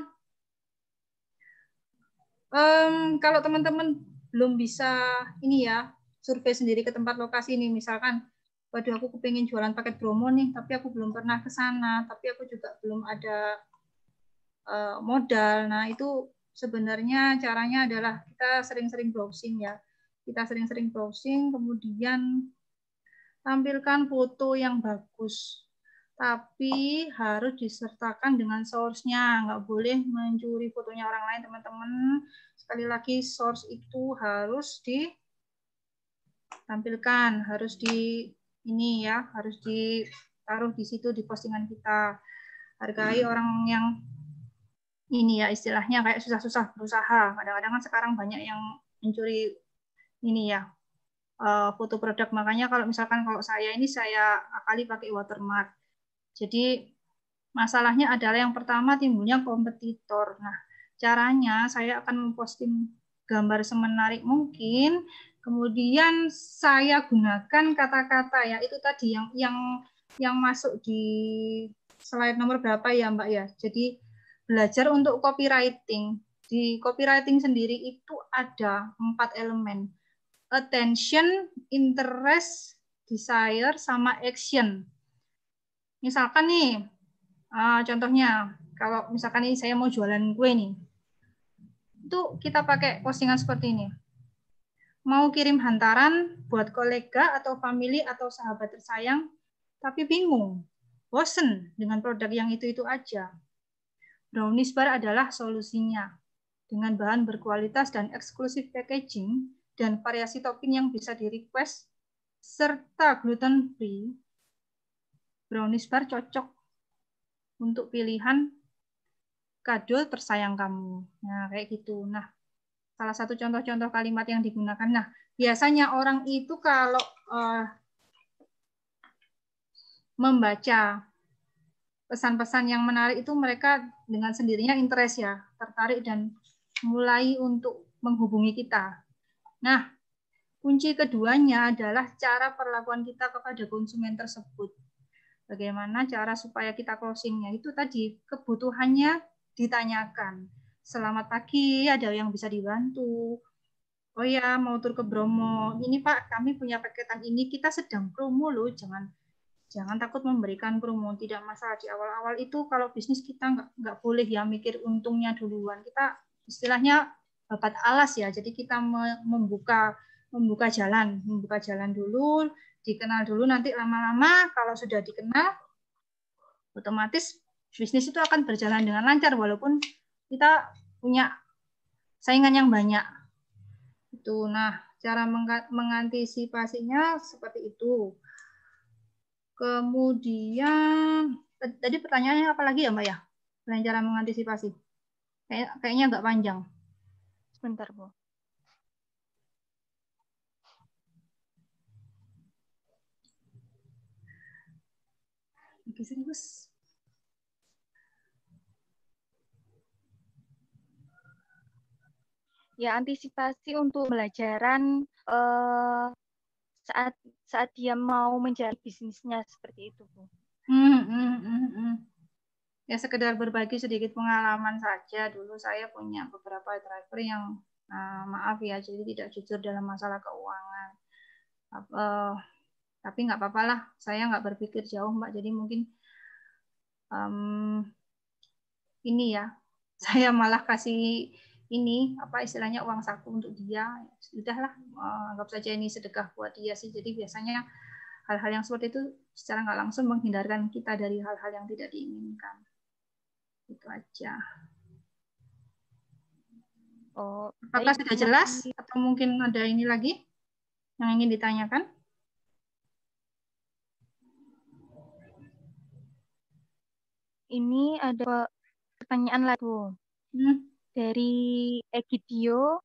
um, kalau teman-teman belum bisa ini ya survei sendiri ke tempat lokasi ini misalkan waduh aku kepengen jualan paket promo nih tapi aku belum pernah ke sana tapi aku juga belum ada uh, modal nah itu sebenarnya caranya adalah kita sering-sering browsing ya kita sering-sering browsing kemudian tampilkan foto yang bagus tapi harus disertakan dengan source-nya. Nggak boleh mencuri fotonya orang lain, teman-teman. Sekali lagi, source itu harus ditampilkan, harus di ini ya, harus ditaruh di situ di postingan kita. Hargai hmm. orang yang ini ya istilahnya kayak susah-susah berusaha. Kadang-kadang kan sekarang banyak yang mencuri ini ya eh, foto produk. Makanya kalau misalkan kalau saya ini saya akali pakai watermark jadi masalahnya adalah yang pertama timbulnya kompetitor. Nah, caranya saya akan memposting gambar semenarik mungkin, kemudian saya gunakan kata-kata ya itu tadi yang yang yang masuk di slide nomor berapa ya Mbak ya. Jadi belajar untuk copywriting. Di copywriting sendiri itu ada empat elemen. Attention, interest, desire, sama action misalkan nih, uh, contohnya kalau misalkan ini saya mau jualan kue nih, itu kita pakai postingan seperti ini. Mau kirim hantaran buat kolega atau family atau sahabat tersayang, tapi bingung, bosen dengan produk yang itu-itu aja. Brownies Bar adalah solusinya. Dengan bahan berkualitas dan eksklusif packaging dan variasi topping yang bisa di-request, serta gluten-free, brownies bar cocok untuk pilihan kado tersayang kamu. Nah, kayak gitu. Nah, salah satu contoh-contoh kalimat yang digunakan. Nah, biasanya orang itu kalau uh, membaca pesan-pesan yang menarik itu mereka dengan sendirinya interest ya, tertarik dan mulai untuk menghubungi kita. Nah, kunci keduanya adalah cara perlakuan kita kepada konsumen tersebut. Bagaimana cara supaya kita closingnya? Itu tadi kebutuhannya ditanyakan. Selamat pagi, ada yang bisa dibantu? Oh ya, mau tur ke Bromo. Ini Pak, kami punya paketan ini. Kita sedang promo loh, jangan jangan takut memberikan promo tidak masalah di awal-awal itu kalau bisnis kita nggak nggak boleh ya mikir untungnya duluan kita istilahnya babat alas ya jadi kita membuka membuka jalan membuka jalan dulu dikenal dulu nanti lama-lama kalau sudah dikenal otomatis bisnis itu akan berjalan dengan lancar walaupun kita punya saingan yang banyak itu nah cara mengantisipasinya seperti itu kemudian eh, tadi pertanyaannya apa lagi ya mbak ya cara mengantisipasi Kayak, kayaknya agak panjang sebentar bu Oke, serius. Ya, antisipasi untuk pelajaran eh, saat saat dia mau menjalani bisnisnya seperti itu, Bu. Hmm, hmm, hmm, hmm, Ya, sekedar berbagi sedikit pengalaman saja. Dulu saya punya beberapa driver yang, uh, maaf ya, jadi tidak jujur dalam masalah keuangan. Uh, tapi nggak apa-apa lah, saya nggak berpikir jauh Mbak. Jadi mungkin um, ini ya, <laughs> saya malah kasih ini apa istilahnya uang saku untuk dia. Sudahlah, eh, anggap saja ini sedekah buat dia sih. Jadi biasanya hal-hal yang seperti itu secara nggak langsung menghindarkan kita dari hal-hal yang tidak diinginkan. Itu aja. Oh, apakah sudah jelas atau mungkin ada ini lagi yang ingin ditanyakan? ini ada pertanyaan lagi hmm. dari Egidio.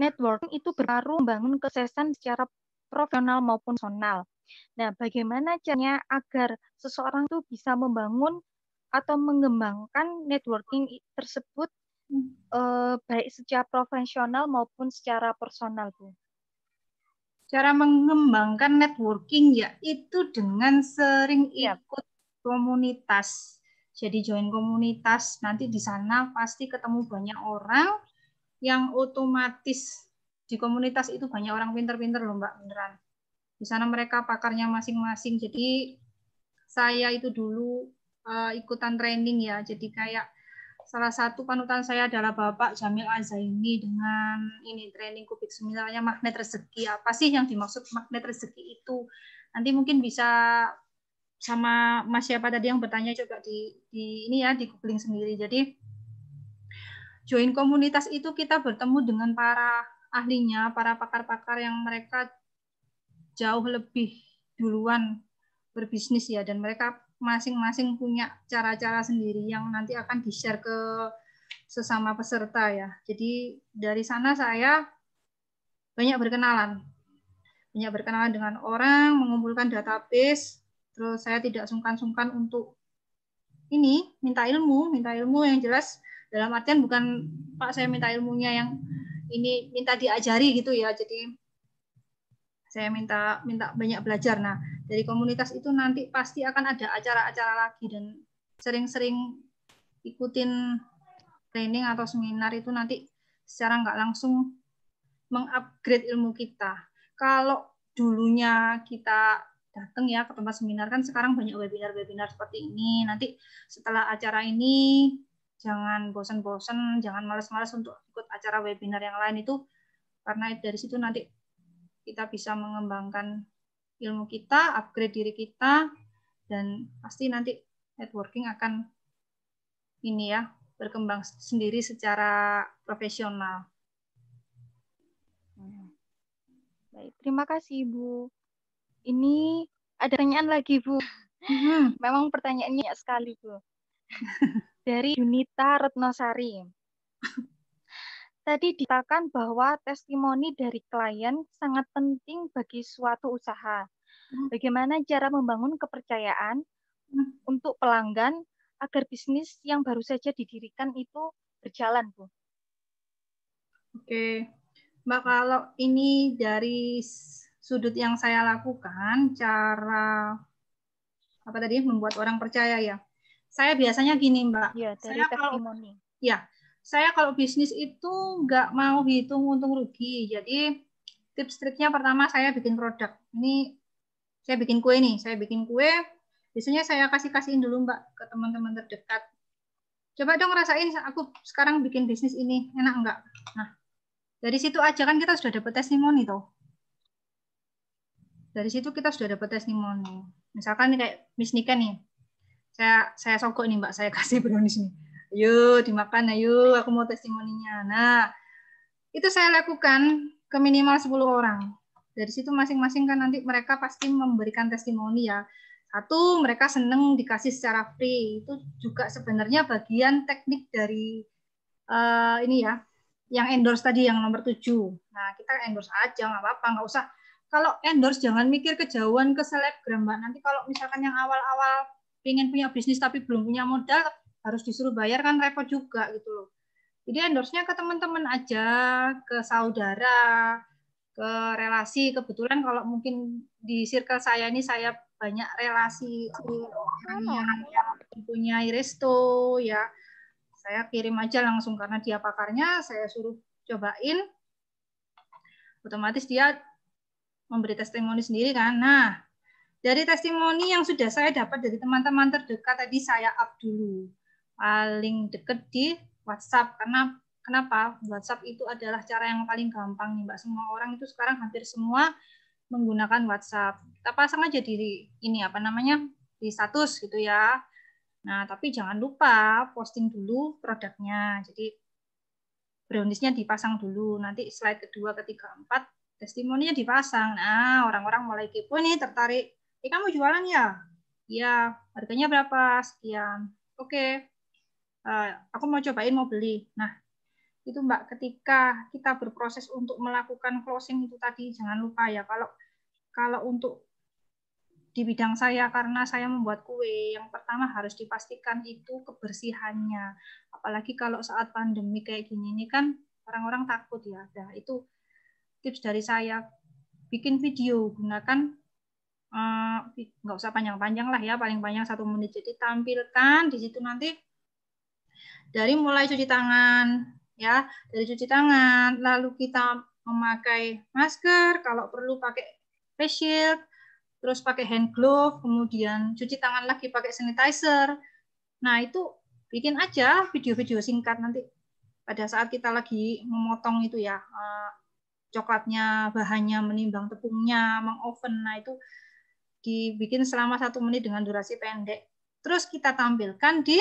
Network itu berpengaruh membangun kesesatan secara profesional maupun personal. Nah, bagaimana caranya agar seseorang itu bisa membangun atau mengembangkan networking tersebut hmm. eh, baik secara profesional maupun secara personal, Bu? cara mengembangkan networking yaitu dengan sering iya. ikut komunitas. Jadi join komunitas, nanti di sana pasti ketemu banyak orang yang otomatis di komunitas itu banyak orang pinter-pinter loh Mbak, beneran. Di sana mereka pakarnya masing-masing. Jadi saya itu dulu uh, ikutan training ya, jadi kayak salah satu panutan saya adalah Bapak Jamil Azaini dengan ini training kubik seminarnya magnet rezeki. Apa sih yang dimaksud magnet rezeki itu? Nanti mungkin bisa sama Mas siapa tadi yang bertanya coba di, di ini ya di kupling sendiri. Jadi join komunitas itu kita bertemu dengan para ahlinya, para pakar-pakar yang mereka jauh lebih duluan berbisnis ya dan mereka masing-masing punya cara-cara sendiri yang nanti akan di-share ke sesama peserta ya. Jadi dari sana saya banyak berkenalan. Banyak berkenalan dengan orang, mengumpulkan database, terus saya tidak sungkan-sungkan untuk ini minta ilmu, minta ilmu yang jelas dalam artian bukan Pak saya minta ilmunya yang ini minta diajari gitu ya. Jadi saya minta minta banyak belajar. Nah, dari komunitas itu nanti pasti akan ada acara-acara lagi dan sering-sering ikutin training atau seminar itu nanti secara nggak langsung mengupgrade ilmu kita. Kalau dulunya kita datang ya ke tempat seminar kan sekarang banyak webinar-webinar seperti ini. Nanti setelah acara ini jangan bosan-bosan, jangan males-males untuk ikut acara webinar yang lain itu karena dari situ nanti kita bisa mengembangkan ilmu kita, upgrade diri kita, dan pasti nanti networking akan ini ya berkembang sendiri secara profesional. Baik, terima kasih Bu. Ini ada pertanyaan lagi Bu. Mm-hmm. <laughs> Memang pertanyaannya sekali Bu. Dari Junita Retnosari. <laughs> Tadi dikatakan bahwa testimoni dari klien sangat penting bagi suatu usaha. Hmm. Bagaimana cara membangun kepercayaan hmm. untuk pelanggan agar bisnis yang baru saja didirikan itu berjalan, Bu? Oke, Mbak, kalau ini dari sudut yang saya lakukan, cara apa tadi membuat orang percaya ya. Saya biasanya gini, Mbak. Ya, dari saya testimoni. Kalau, iya saya kalau bisnis itu nggak mau hitung untung rugi. Jadi tips triknya pertama saya bikin produk. Ini saya bikin kue nih, saya bikin kue. Biasanya saya kasih-kasihin dulu Mbak ke teman-teman terdekat. Coba dong rasain aku sekarang bikin bisnis ini, enak nggak? Nah, dari situ aja kan kita sudah dapat testimoni tuh. Dari situ kita sudah dapat testimoni. Misalkan kayak Miss Nika nih. Saya saya sogok nih Mbak, saya <laughs> kasih brownies nih Ayo dimakan ayo, ya, aku mau testimoninya. Nah, itu saya lakukan ke minimal 10 orang. Dari situ masing-masing kan nanti mereka pasti memberikan testimoni ya. Satu, mereka seneng dikasih secara free. Itu juga sebenarnya bagian teknik dari uh, ini ya, yang endorse tadi yang nomor tujuh Nah, kita endorse aja, nggak apa-apa, nggak usah. Kalau endorse jangan mikir kejauhan ke selebgram, Mbak. Nanti kalau misalkan yang awal-awal pengen punya bisnis tapi belum punya modal, harus disuruh bayar kan repot juga gitu loh. Jadi endorse-nya ke teman-teman aja, ke saudara, ke relasi. Kebetulan kalau mungkin di circle saya ini saya banyak relasi orang yang, yang punya resto ya. Saya kirim aja langsung karena dia pakarnya, saya suruh cobain. Otomatis dia memberi testimoni sendiri kan. Nah, dari testimoni yang sudah saya dapat dari teman-teman terdekat tadi saya up dulu paling deket di WhatsApp karena kenapa WhatsApp itu adalah cara yang paling gampang nih mbak semua orang itu sekarang hampir semua menggunakan WhatsApp kita pasang aja di ini apa namanya di status gitu ya nah tapi jangan lupa posting dulu produknya jadi browniesnya dipasang dulu nanti slide kedua ketiga empat testimoninya dipasang nah orang-orang mulai kepo nih tertarik eh kamu jualan ya ya harganya berapa sekian oke Eh, aku mau cobain mau beli. Nah, itu Mbak, ketika kita berproses untuk melakukan closing itu tadi jangan lupa ya kalau kalau untuk di bidang saya karena saya membuat kue yang pertama harus dipastikan itu kebersihannya apalagi kalau saat pandemi kayak gini ini kan orang-orang takut ya nah, itu tips dari saya bikin video gunakan eh, nggak uh, usah panjang-panjang lah ya paling panjang satu menit jadi tampilkan di situ nanti dari mulai cuci tangan, ya, dari cuci tangan, lalu kita memakai masker, kalau perlu pakai face shield, terus pakai hand glove, kemudian cuci tangan lagi pakai sanitizer. Nah, itu bikin aja video-video singkat nanti pada saat kita lagi memotong itu ya, eh, coklatnya, bahannya, menimbang tepungnya, mengoven. Nah, itu dibikin selama satu menit dengan durasi pendek. Terus kita tampilkan di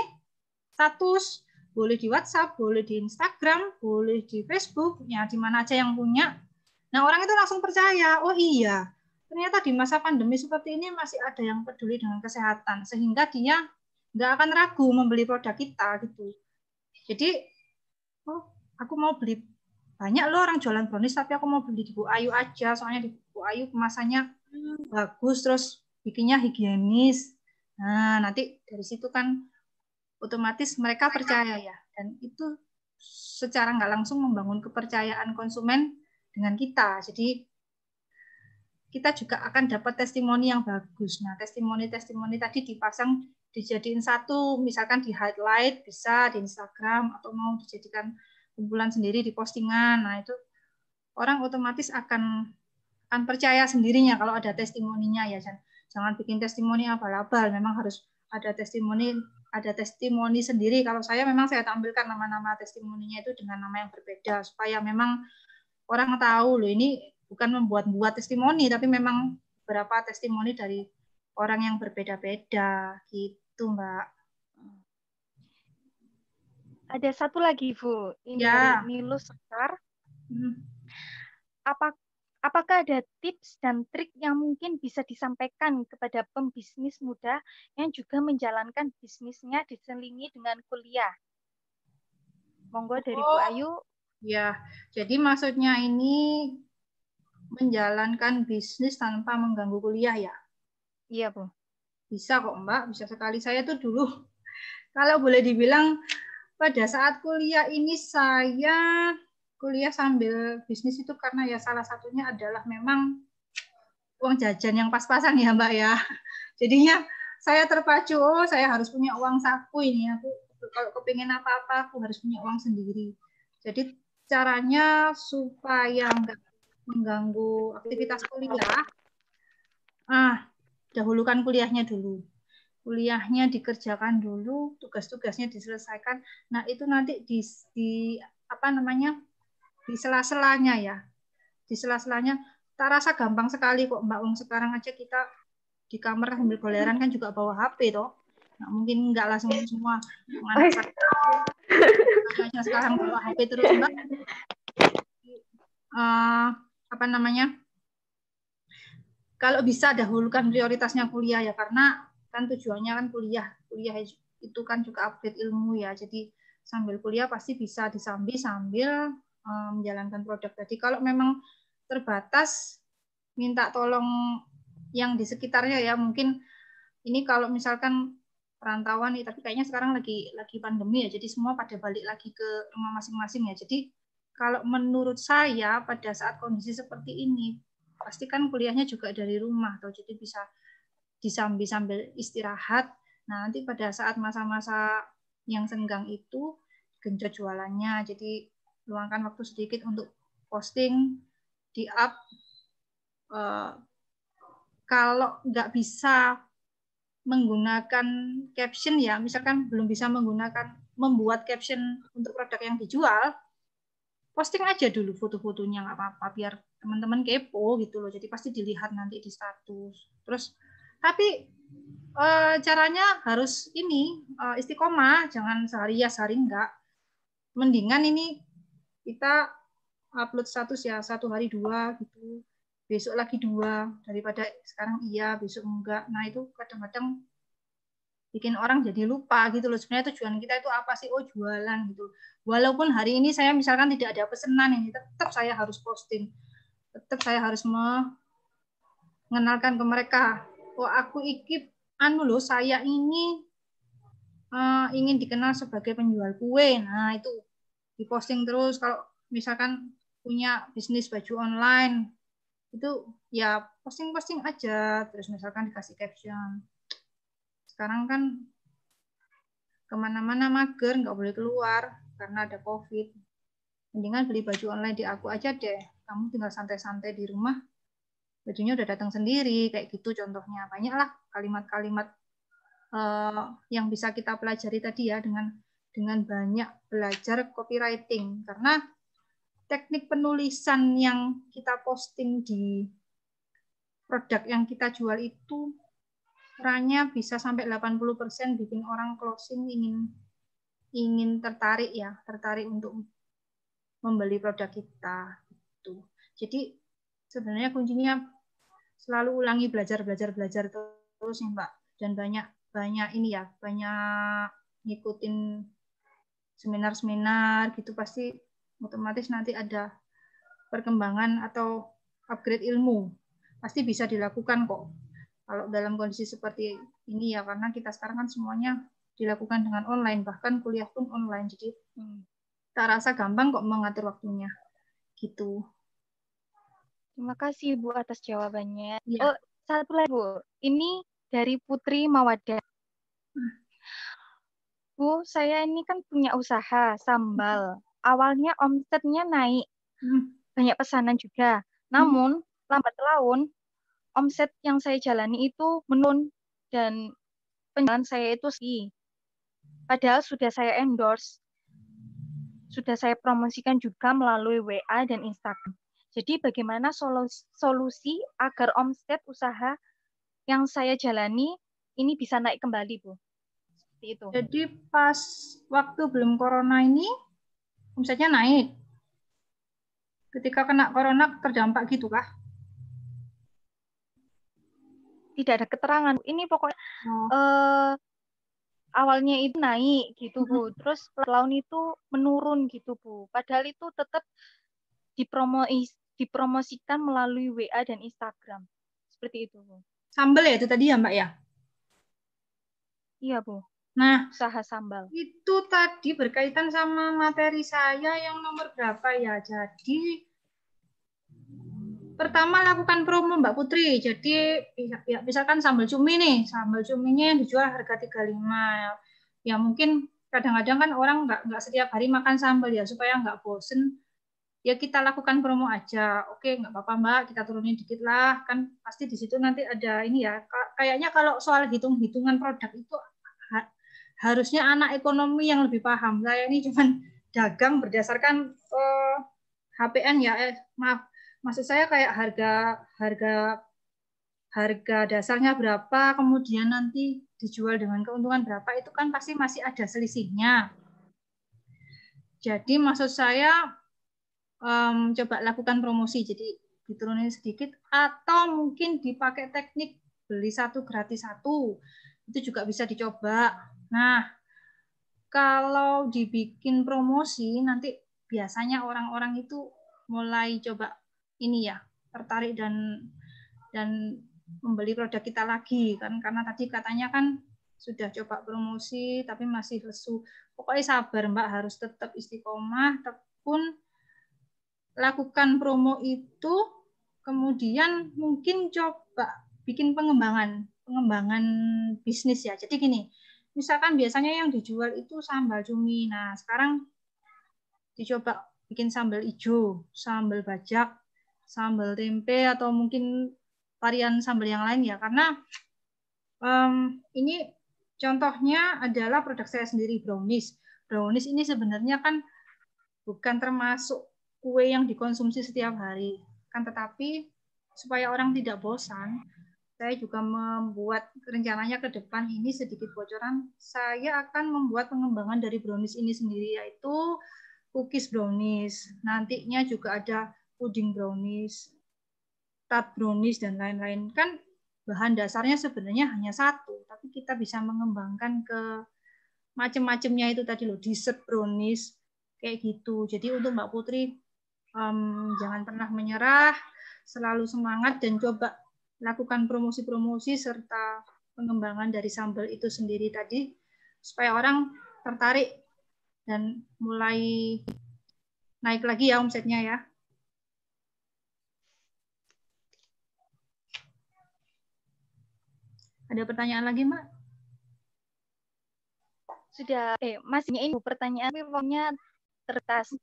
status, boleh di WhatsApp, boleh di Instagram, boleh di Facebook, ya di mana aja yang punya. Nah, orang itu langsung percaya, oh iya, ternyata di masa pandemi seperti ini masih ada yang peduli dengan kesehatan, sehingga dia nggak akan ragu membeli produk kita gitu. Jadi, oh, aku mau beli banyak loh orang jualan brownies, tapi aku mau beli di Bu Ayu aja, soalnya di Bu Ayu kemasannya hmm. bagus, terus bikinnya higienis. Nah, nanti dari situ kan otomatis mereka percaya ya dan itu secara nggak langsung membangun kepercayaan konsumen dengan kita jadi kita juga akan dapat testimoni yang bagus nah testimoni-testimoni tadi dipasang dijadiin satu misalkan di highlight bisa di Instagram atau mau dijadikan kumpulan sendiri di postingan nah itu orang otomatis akan akan percaya sendirinya kalau ada testimoninya ya jangan, jangan bikin testimoni abal-abal memang harus ada testimoni ada testimoni sendiri. Kalau saya memang saya tampilkan nama-nama testimoninya itu dengan nama yang berbeda supaya memang orang tahu loh ini bukan membuat-buat testimoni tapi memang beberapa testimoni dari orang yang berbeda-beda gitu, Mbak. Ada satu lagi, Bu. Ini ya. Nilu Sekar. Hmm. Apa Apakah ada tips dan trik yang mungkin bisa disampaikan kepada pembisnis muda yang juga menjalankan bisnisnya diselingi dengan kuliah? Monggo dari Bu oh, Ayu. Ya, jadi maksudnya ini menjalankan bisnis tanpa mengganggu kuliah ya? Iya, Bu. Bisa kok, Mbak. Bisa sekali. Saya tuh dulu, <laughs> kalau boleh dibilang, pada saat kuliah ini saya kuliah sambil bisnis itu karena ya salah satunya adalah memang uang jajan yang pas-pasan ya Mbak ya. <laughs> Jadinya saya terpacu, oh saya harus punya uang saku ini. Aku kalau kepingin apa-apa aku harus punya uang sendiri. Jadi caranya supaya nggak mengganggu aktivitas kuliah, ah dahulukan kuliahnya dulu. Kuliahnya dikerjakan dulu, tugas-tugasnya diselesaikan. Nah itu nanti di, di apa namanya di sela-selanya ya di sela-selanya tak rasa gampang sekali kok Mbak Wong sekarang aja kita di kamar sambil goleran kan juga bawa HP toh nah, mungkin nggak langsung semua hanya oh, iya. sekarang bawa HP terus Mbak uh, apa namanya kalau bisa dahulukan prioritasnya kuliah ya karena kan tujuannya kan kuliah kuliah itu kan juga update ilmu ya jadi sambil kuliah pasti bisa disambi sambil Eh, menjalankan produk tadi. Kalau memang terbatas, minta tolong yang di sekitarnya ya. Mungkin ini kalau misalkan perantauan nih, tapi kayaknya sekarang lagi lagi pandemi ya. Jadi semua pada balik lagi ke rumah masing-masing ya. Jadi kalau menurut saya pada saat kondisi seperti ini, pasti kan kuliahnya juga dari rumah atau jadi bisa disambi sambil istirahat. Nah, nanti pada saat masa-masa yang senggang itu genjot jualannya. Jadi luangkan waktu sedikit untuk posting di up uh, eh, kalau nggak bisa menggunakan caption ya misalkan belum bisa menggunakan membuat caption untuk produk yang dijual posting aja dulu foto-fotonya nggak apa-apa biar teman-teman kepo gitu loh jadi pasti dilihat nanti di status terus tapi e, caranya harus ini e, istiqomah jangan sehari ya sehari enggak mendingan ini kita upload status ya satu hari dua gitu besok lagi dua daripada sekarang iya besok enggak nah itu kadang-kadang bikin orang jadi lupa gitu loh sebenarnya tujuan kita itu apa sih oh jualan gitu walaupun hari ini saya misalkan tidak ada pesenan ini tetap saya harus posting tetap saya harus mengenalkan ke mereka oh aku ikip anu loh saya ini uh, ingin dikenal sebagai penjual kue nah itu diposting terus kalau misalkan punya bisnis baju online itu ya posting-posting aja terus misalkan dikasih caption sekarang kan kemana-mana mager nggak boleh keluar karena ada covid mendingan beli baju online di aku aja deh kamu tinggal santai-santai di rumah bajunya udah datang sendiri kayak gitu contohnya banyaklah kalimat-kalimat uh, yang bisa kita pelajari tadi ya dengan dengan banyak belajar copywriting karena teknik penulisan yang kita posting di produk yang kita jual itu ranya bisa sampai 80% bikin orang closing ingin ingin tertarik ya, tertarik untuk membeli produk kita itu Jadi sebenarnya kuncinya selalu ulangi belajar belajar belajar terus ya Mbak dan banyak banyak ini ya, banyak ngikutin seminar-seminar gitu pasti otomatis nanti ada perkembangan atau upgrade ilmu pasti bisa dilakukan kok kalau dalam kondisi seperti ini ya karena kita sekarang kan semuanya dilakukan dengan online bahkan kuliah pun online jadi hmm, tak rasa gampang kok mengatur waktunya gitu terima kasih bu atas jawabannya ya. oh satu lagi bu ini dari Putri Mawadah hmm. Bu, saya ini kan punya usaha sambal. Awalnya omsetnya naik, banyak pesanan juga. Namun, lambat laun, omset yang saya jalani itu menurun dan penjualan saya itu sih. Padahal sudah saya endorse, sudah saya promosikan juga melalui WA dan Instagram. Jadi bagaimana solusi agar omset usaha yang saya jalani ini bisa naik kembali, Bu? Seperti itu. Jadi pas waktu belum corona ini omsetnya naik. Ketika kena corona terdampak gitu kah? Tidak ada keterangan. Ini pokoknya oh. eh, awalnya itu naik gitu bu mm-hmm. terus laun itu menurun gitu bu padahal itu tetap dipromo dipromosikan melalui WA dan Instagram seperti itu bu sambel ya itu tadi ya mbak ya iya bu Nah, usaha sambal. Itu tadi berkaitan sama materi saya yang nomor berapa ya. Jadi pertama lakukan promo Mbak Putri. Jadi ya, misalkan sambal cumi nih, sambal cuminya yang dijual harga 35. Ya mungkin kadang-kadang kan orang nggak nggak setiap hari makan sambal ya supaya nggak bosen ya kita lakukan promo aja. Oke, nggak apa-apa Mbak, kita turunin dikit lah. Kan pasti di situ nanti ada ini ya. Kayaknya kalau soal hitung-hitungan produk itu harusnya anak ekonomi yang lebih paham. Saya ini cuman <laughs> dagang berdasarkan uh, eh, HPN ya, eh, maaf. Maksud saya kayak harga harga harga dasarnya berapa, kemudian nanti dijual dengan keuntungan berapa itu kan pasti masih ada selisihnya. Jadi maksud saya um, coba lakukan promosi. Jadi diturunin sedikit atau mungkin dipakai teknik beli satu gratis satu itu juga bisa dicoba Nah, kalau dibikin promosi nanti biasanya orang-orang itu mulai coba ini ya, tertarik dan dan membeli produk kita lagi kan karena tadi katanya kan sudah coba promosi tapi masih lesu. Pokoknya sabar Mbak harus tetap istiqomah, tekun lakukan promo itu kemudian mungkin coba bikin pengembangan pengembangan bisnis ya. Jadi gini, misalkan biasanya yang dijual itu sambal cumi. Nah, sekarang dicoba bikin sambal hijau, sambal bajak, sambal tempe atau mungkin varian sambal yang lain ya. Karena um, ini contohnya adalah produk saya sendiri brownies. Brownies ini sebenarnya kan bukan termasuk kue yang dikonsumsi setiap hari. Kan tetapi supaya orang tidak bosan, saya juga membuat rencananya ke depan ini sedikit bocoran. Saya akan membuat pengembangan dari brownies ini sendiri yaitu cookies brownies. Nantinya juga ada puding brownies, tart brownies dan lain-lain. Kan bahan dasarnya sebenarnya hanya satu, tapi kita bisa mengembangkan ke macam-macamnya itu tadi loh, dessert brownies kayak gitu. Jadi untuk Mbak Putri um, jangan pernah menyerah, selalu semangat dan coba lakukan promosi-promosi serta pengembangan dari sambal itu sendiri tadi supaya orang tertarik dan mulai naik lagi ya omsetnya ya. Ada pertanyaan lagi, mak Sudah, eh, Mas, ini pertanyaan pokoknya tertas.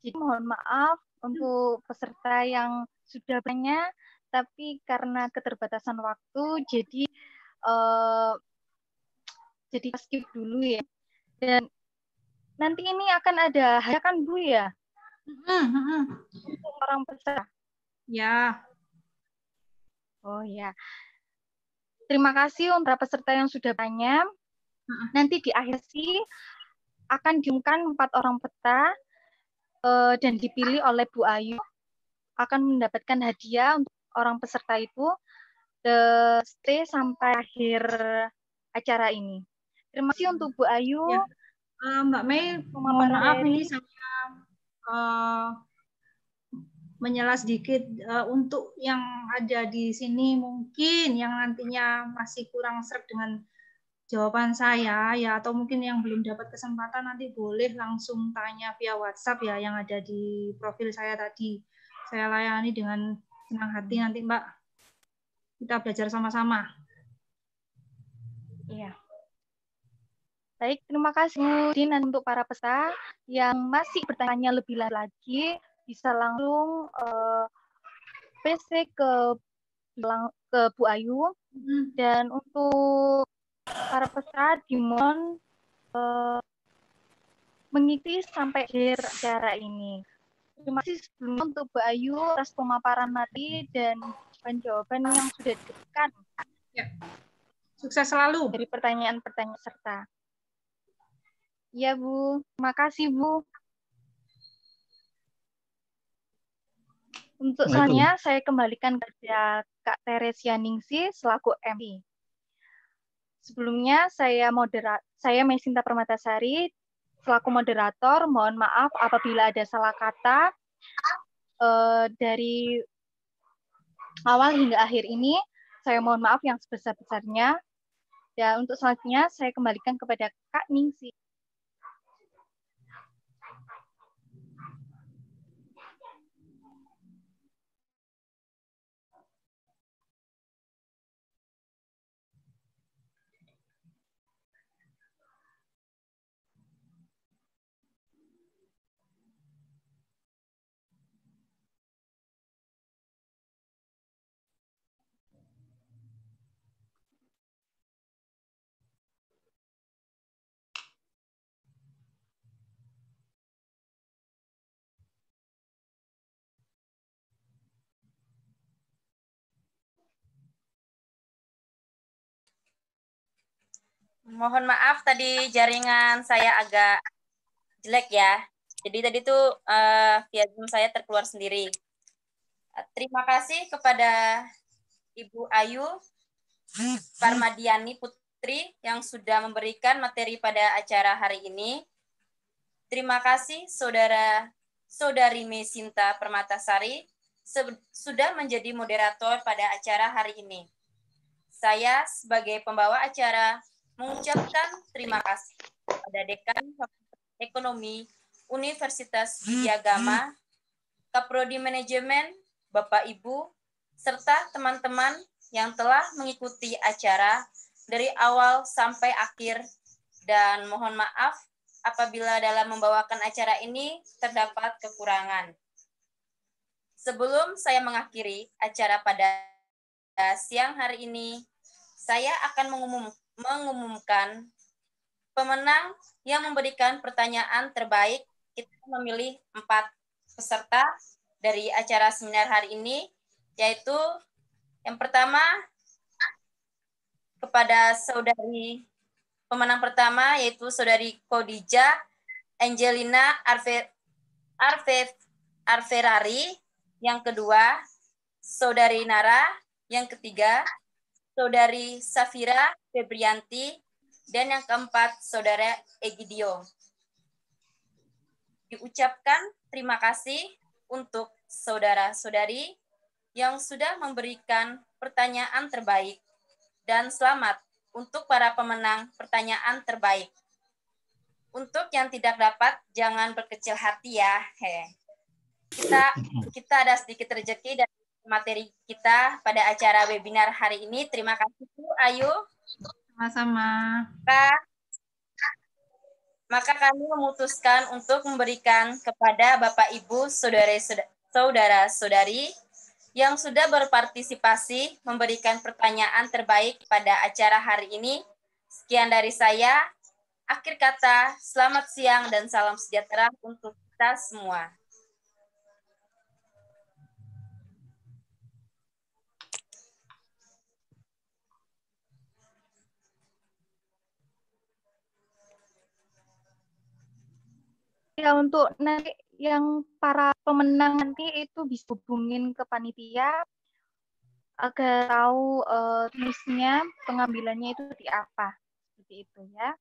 Jadi mohon maaf untuk peserta yang sudah banyak tapi karena keterbatasan waktu jadi uh, jadi skip dulu ya dan nanti ini akan ada ya kan bu ya mm-hmm, mm-hmm. untuk orang pecah ya oh ya terima kasih untuk para peserta yang sudah banyak mm-hmm. nanti di akhir sih akan diumumkan empat orang peta uh, eh, dan dipilih oleh Bu Ayu akan mendapatkan hadiah untuk orang peserta itu the eh, stay sampai akhir acara ini. Terima kasih untuk Bu Ayu. Ya. Uh, Mbak Mei, mohon maaf ini saya uh, eh, menyela sedikit uh, untuk yang ada di sini mungkin yang nantinya masih kurang serap dengan jawaban saya ya atau mungkin yang belum dapat kesempatan nanti boleh langsung tanya via WhatsApp ya yang ada di profil saya tadi saya layani dengan Senang hati nanti Mbak. Kita belajar sama-sama. Iya. Baik, terima kasih Din untuk para peserta yang masih bertanya lebih lanjut lagi bisa langsung uh, eh, PC ke ke Bu Ayu hmm. dan untuk para peserta dimohon uh, mengikuti sampai akhir acara ini terima kasih sebelumnya untuk Bu Ayu atas pemaparan tadi dan penjawaban yang sudah diberikan. Ya. Sukses selalu. Dari pertanyaan-pertanyaan serta. Ya, Bu. Makasih, Bu. Untuk soalnya saya kembalikan kepada Kak Teresia Ningsi selaku MP. Sebelumnya, saya moderat, saya Mesinta Permatasari selaku moderator, mohon maaf apabila ada salah kata uh, dari awal hingga akhir ini. Saya mohon maaf yang sebesar-besarnya. dan ya, untuk selanjutnya saya kembalikan kepada Kak Ningsi. Mohon maaf tadi jaringan saya agak jelek ya. Jadi tadi tuh uh, via Zoom saya terkeluar sendiri. Eh, terima kasih kepada Ibu Ayu Parmadiani Putri yang sudah memberikan materi pada acara hari ini. Terima kasih Saudara Saudari Mesinta Permatasari sudah menjadi moderator pada acara hari ini. Saya sebagai pembawa acara mengucapkan terima kasih kepada Dekan Ekonomi Universitas Widyagama, hmm. Kaprodi Manajemen, Bapak Ibu, serta teman-teman yang telah mengikuti acara dari awal sampai akhir dan mohon maaf apabila dalam membawakan acara ini terdapat kekurangan. Sebelum saya mengakhiri acara pada siang hari ini, saya akan mengumumkan mengumumkan pemenang yang memberikan pertanyaan terbaik. Kita memilih empat peserta dari acara seminar hari ini, yaitu yang pertama kepada saudari pemenang pertama yaitu saudari Kodija Angelina Arve Arve Arferari, yang kedua saudari Nara, yang ketiga Saudari Safira Febrianti, dan yang keempat Saudara Egidio. Diucapkan terima kasih untuk saudara-saudari yang sudah memberikan pertanyaan terbaik dan selamat untuk para pemenang pertanyaan terbaik. Untuk yang tidak dapat, jangan berkecil hati ya. Kita kita ada sedikit rezeki dan materi kita pada acara webinar hari ini. Terima kasih Bu Ayu. Sama-sama. Maka, maka kami memutuskan untuk memberikan kepada Bapak Ibu saudara-saudari yang sudah berpartisipasi memberikan pertanyaan terbaik pada acara hari ini. Sekian dari saya. Akhir kata, selamat siang dan salam sejahtera untuk kita semua. ya untuk nanti yang para pemenang nanti itu bisa hubungin ke panitia agar tahu uh, eh, tulisnya pengambilannya itu di apa seperti itu ya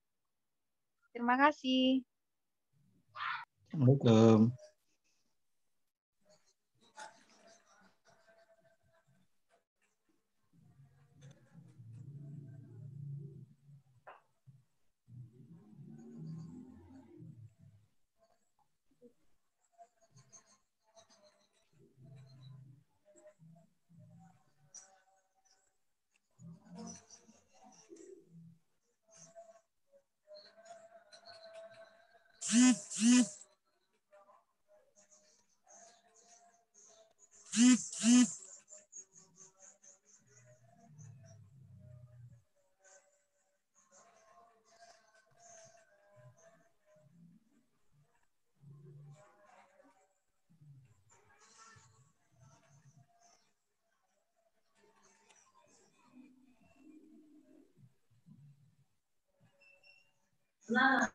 terima kasih Assalamualaikum. Nada.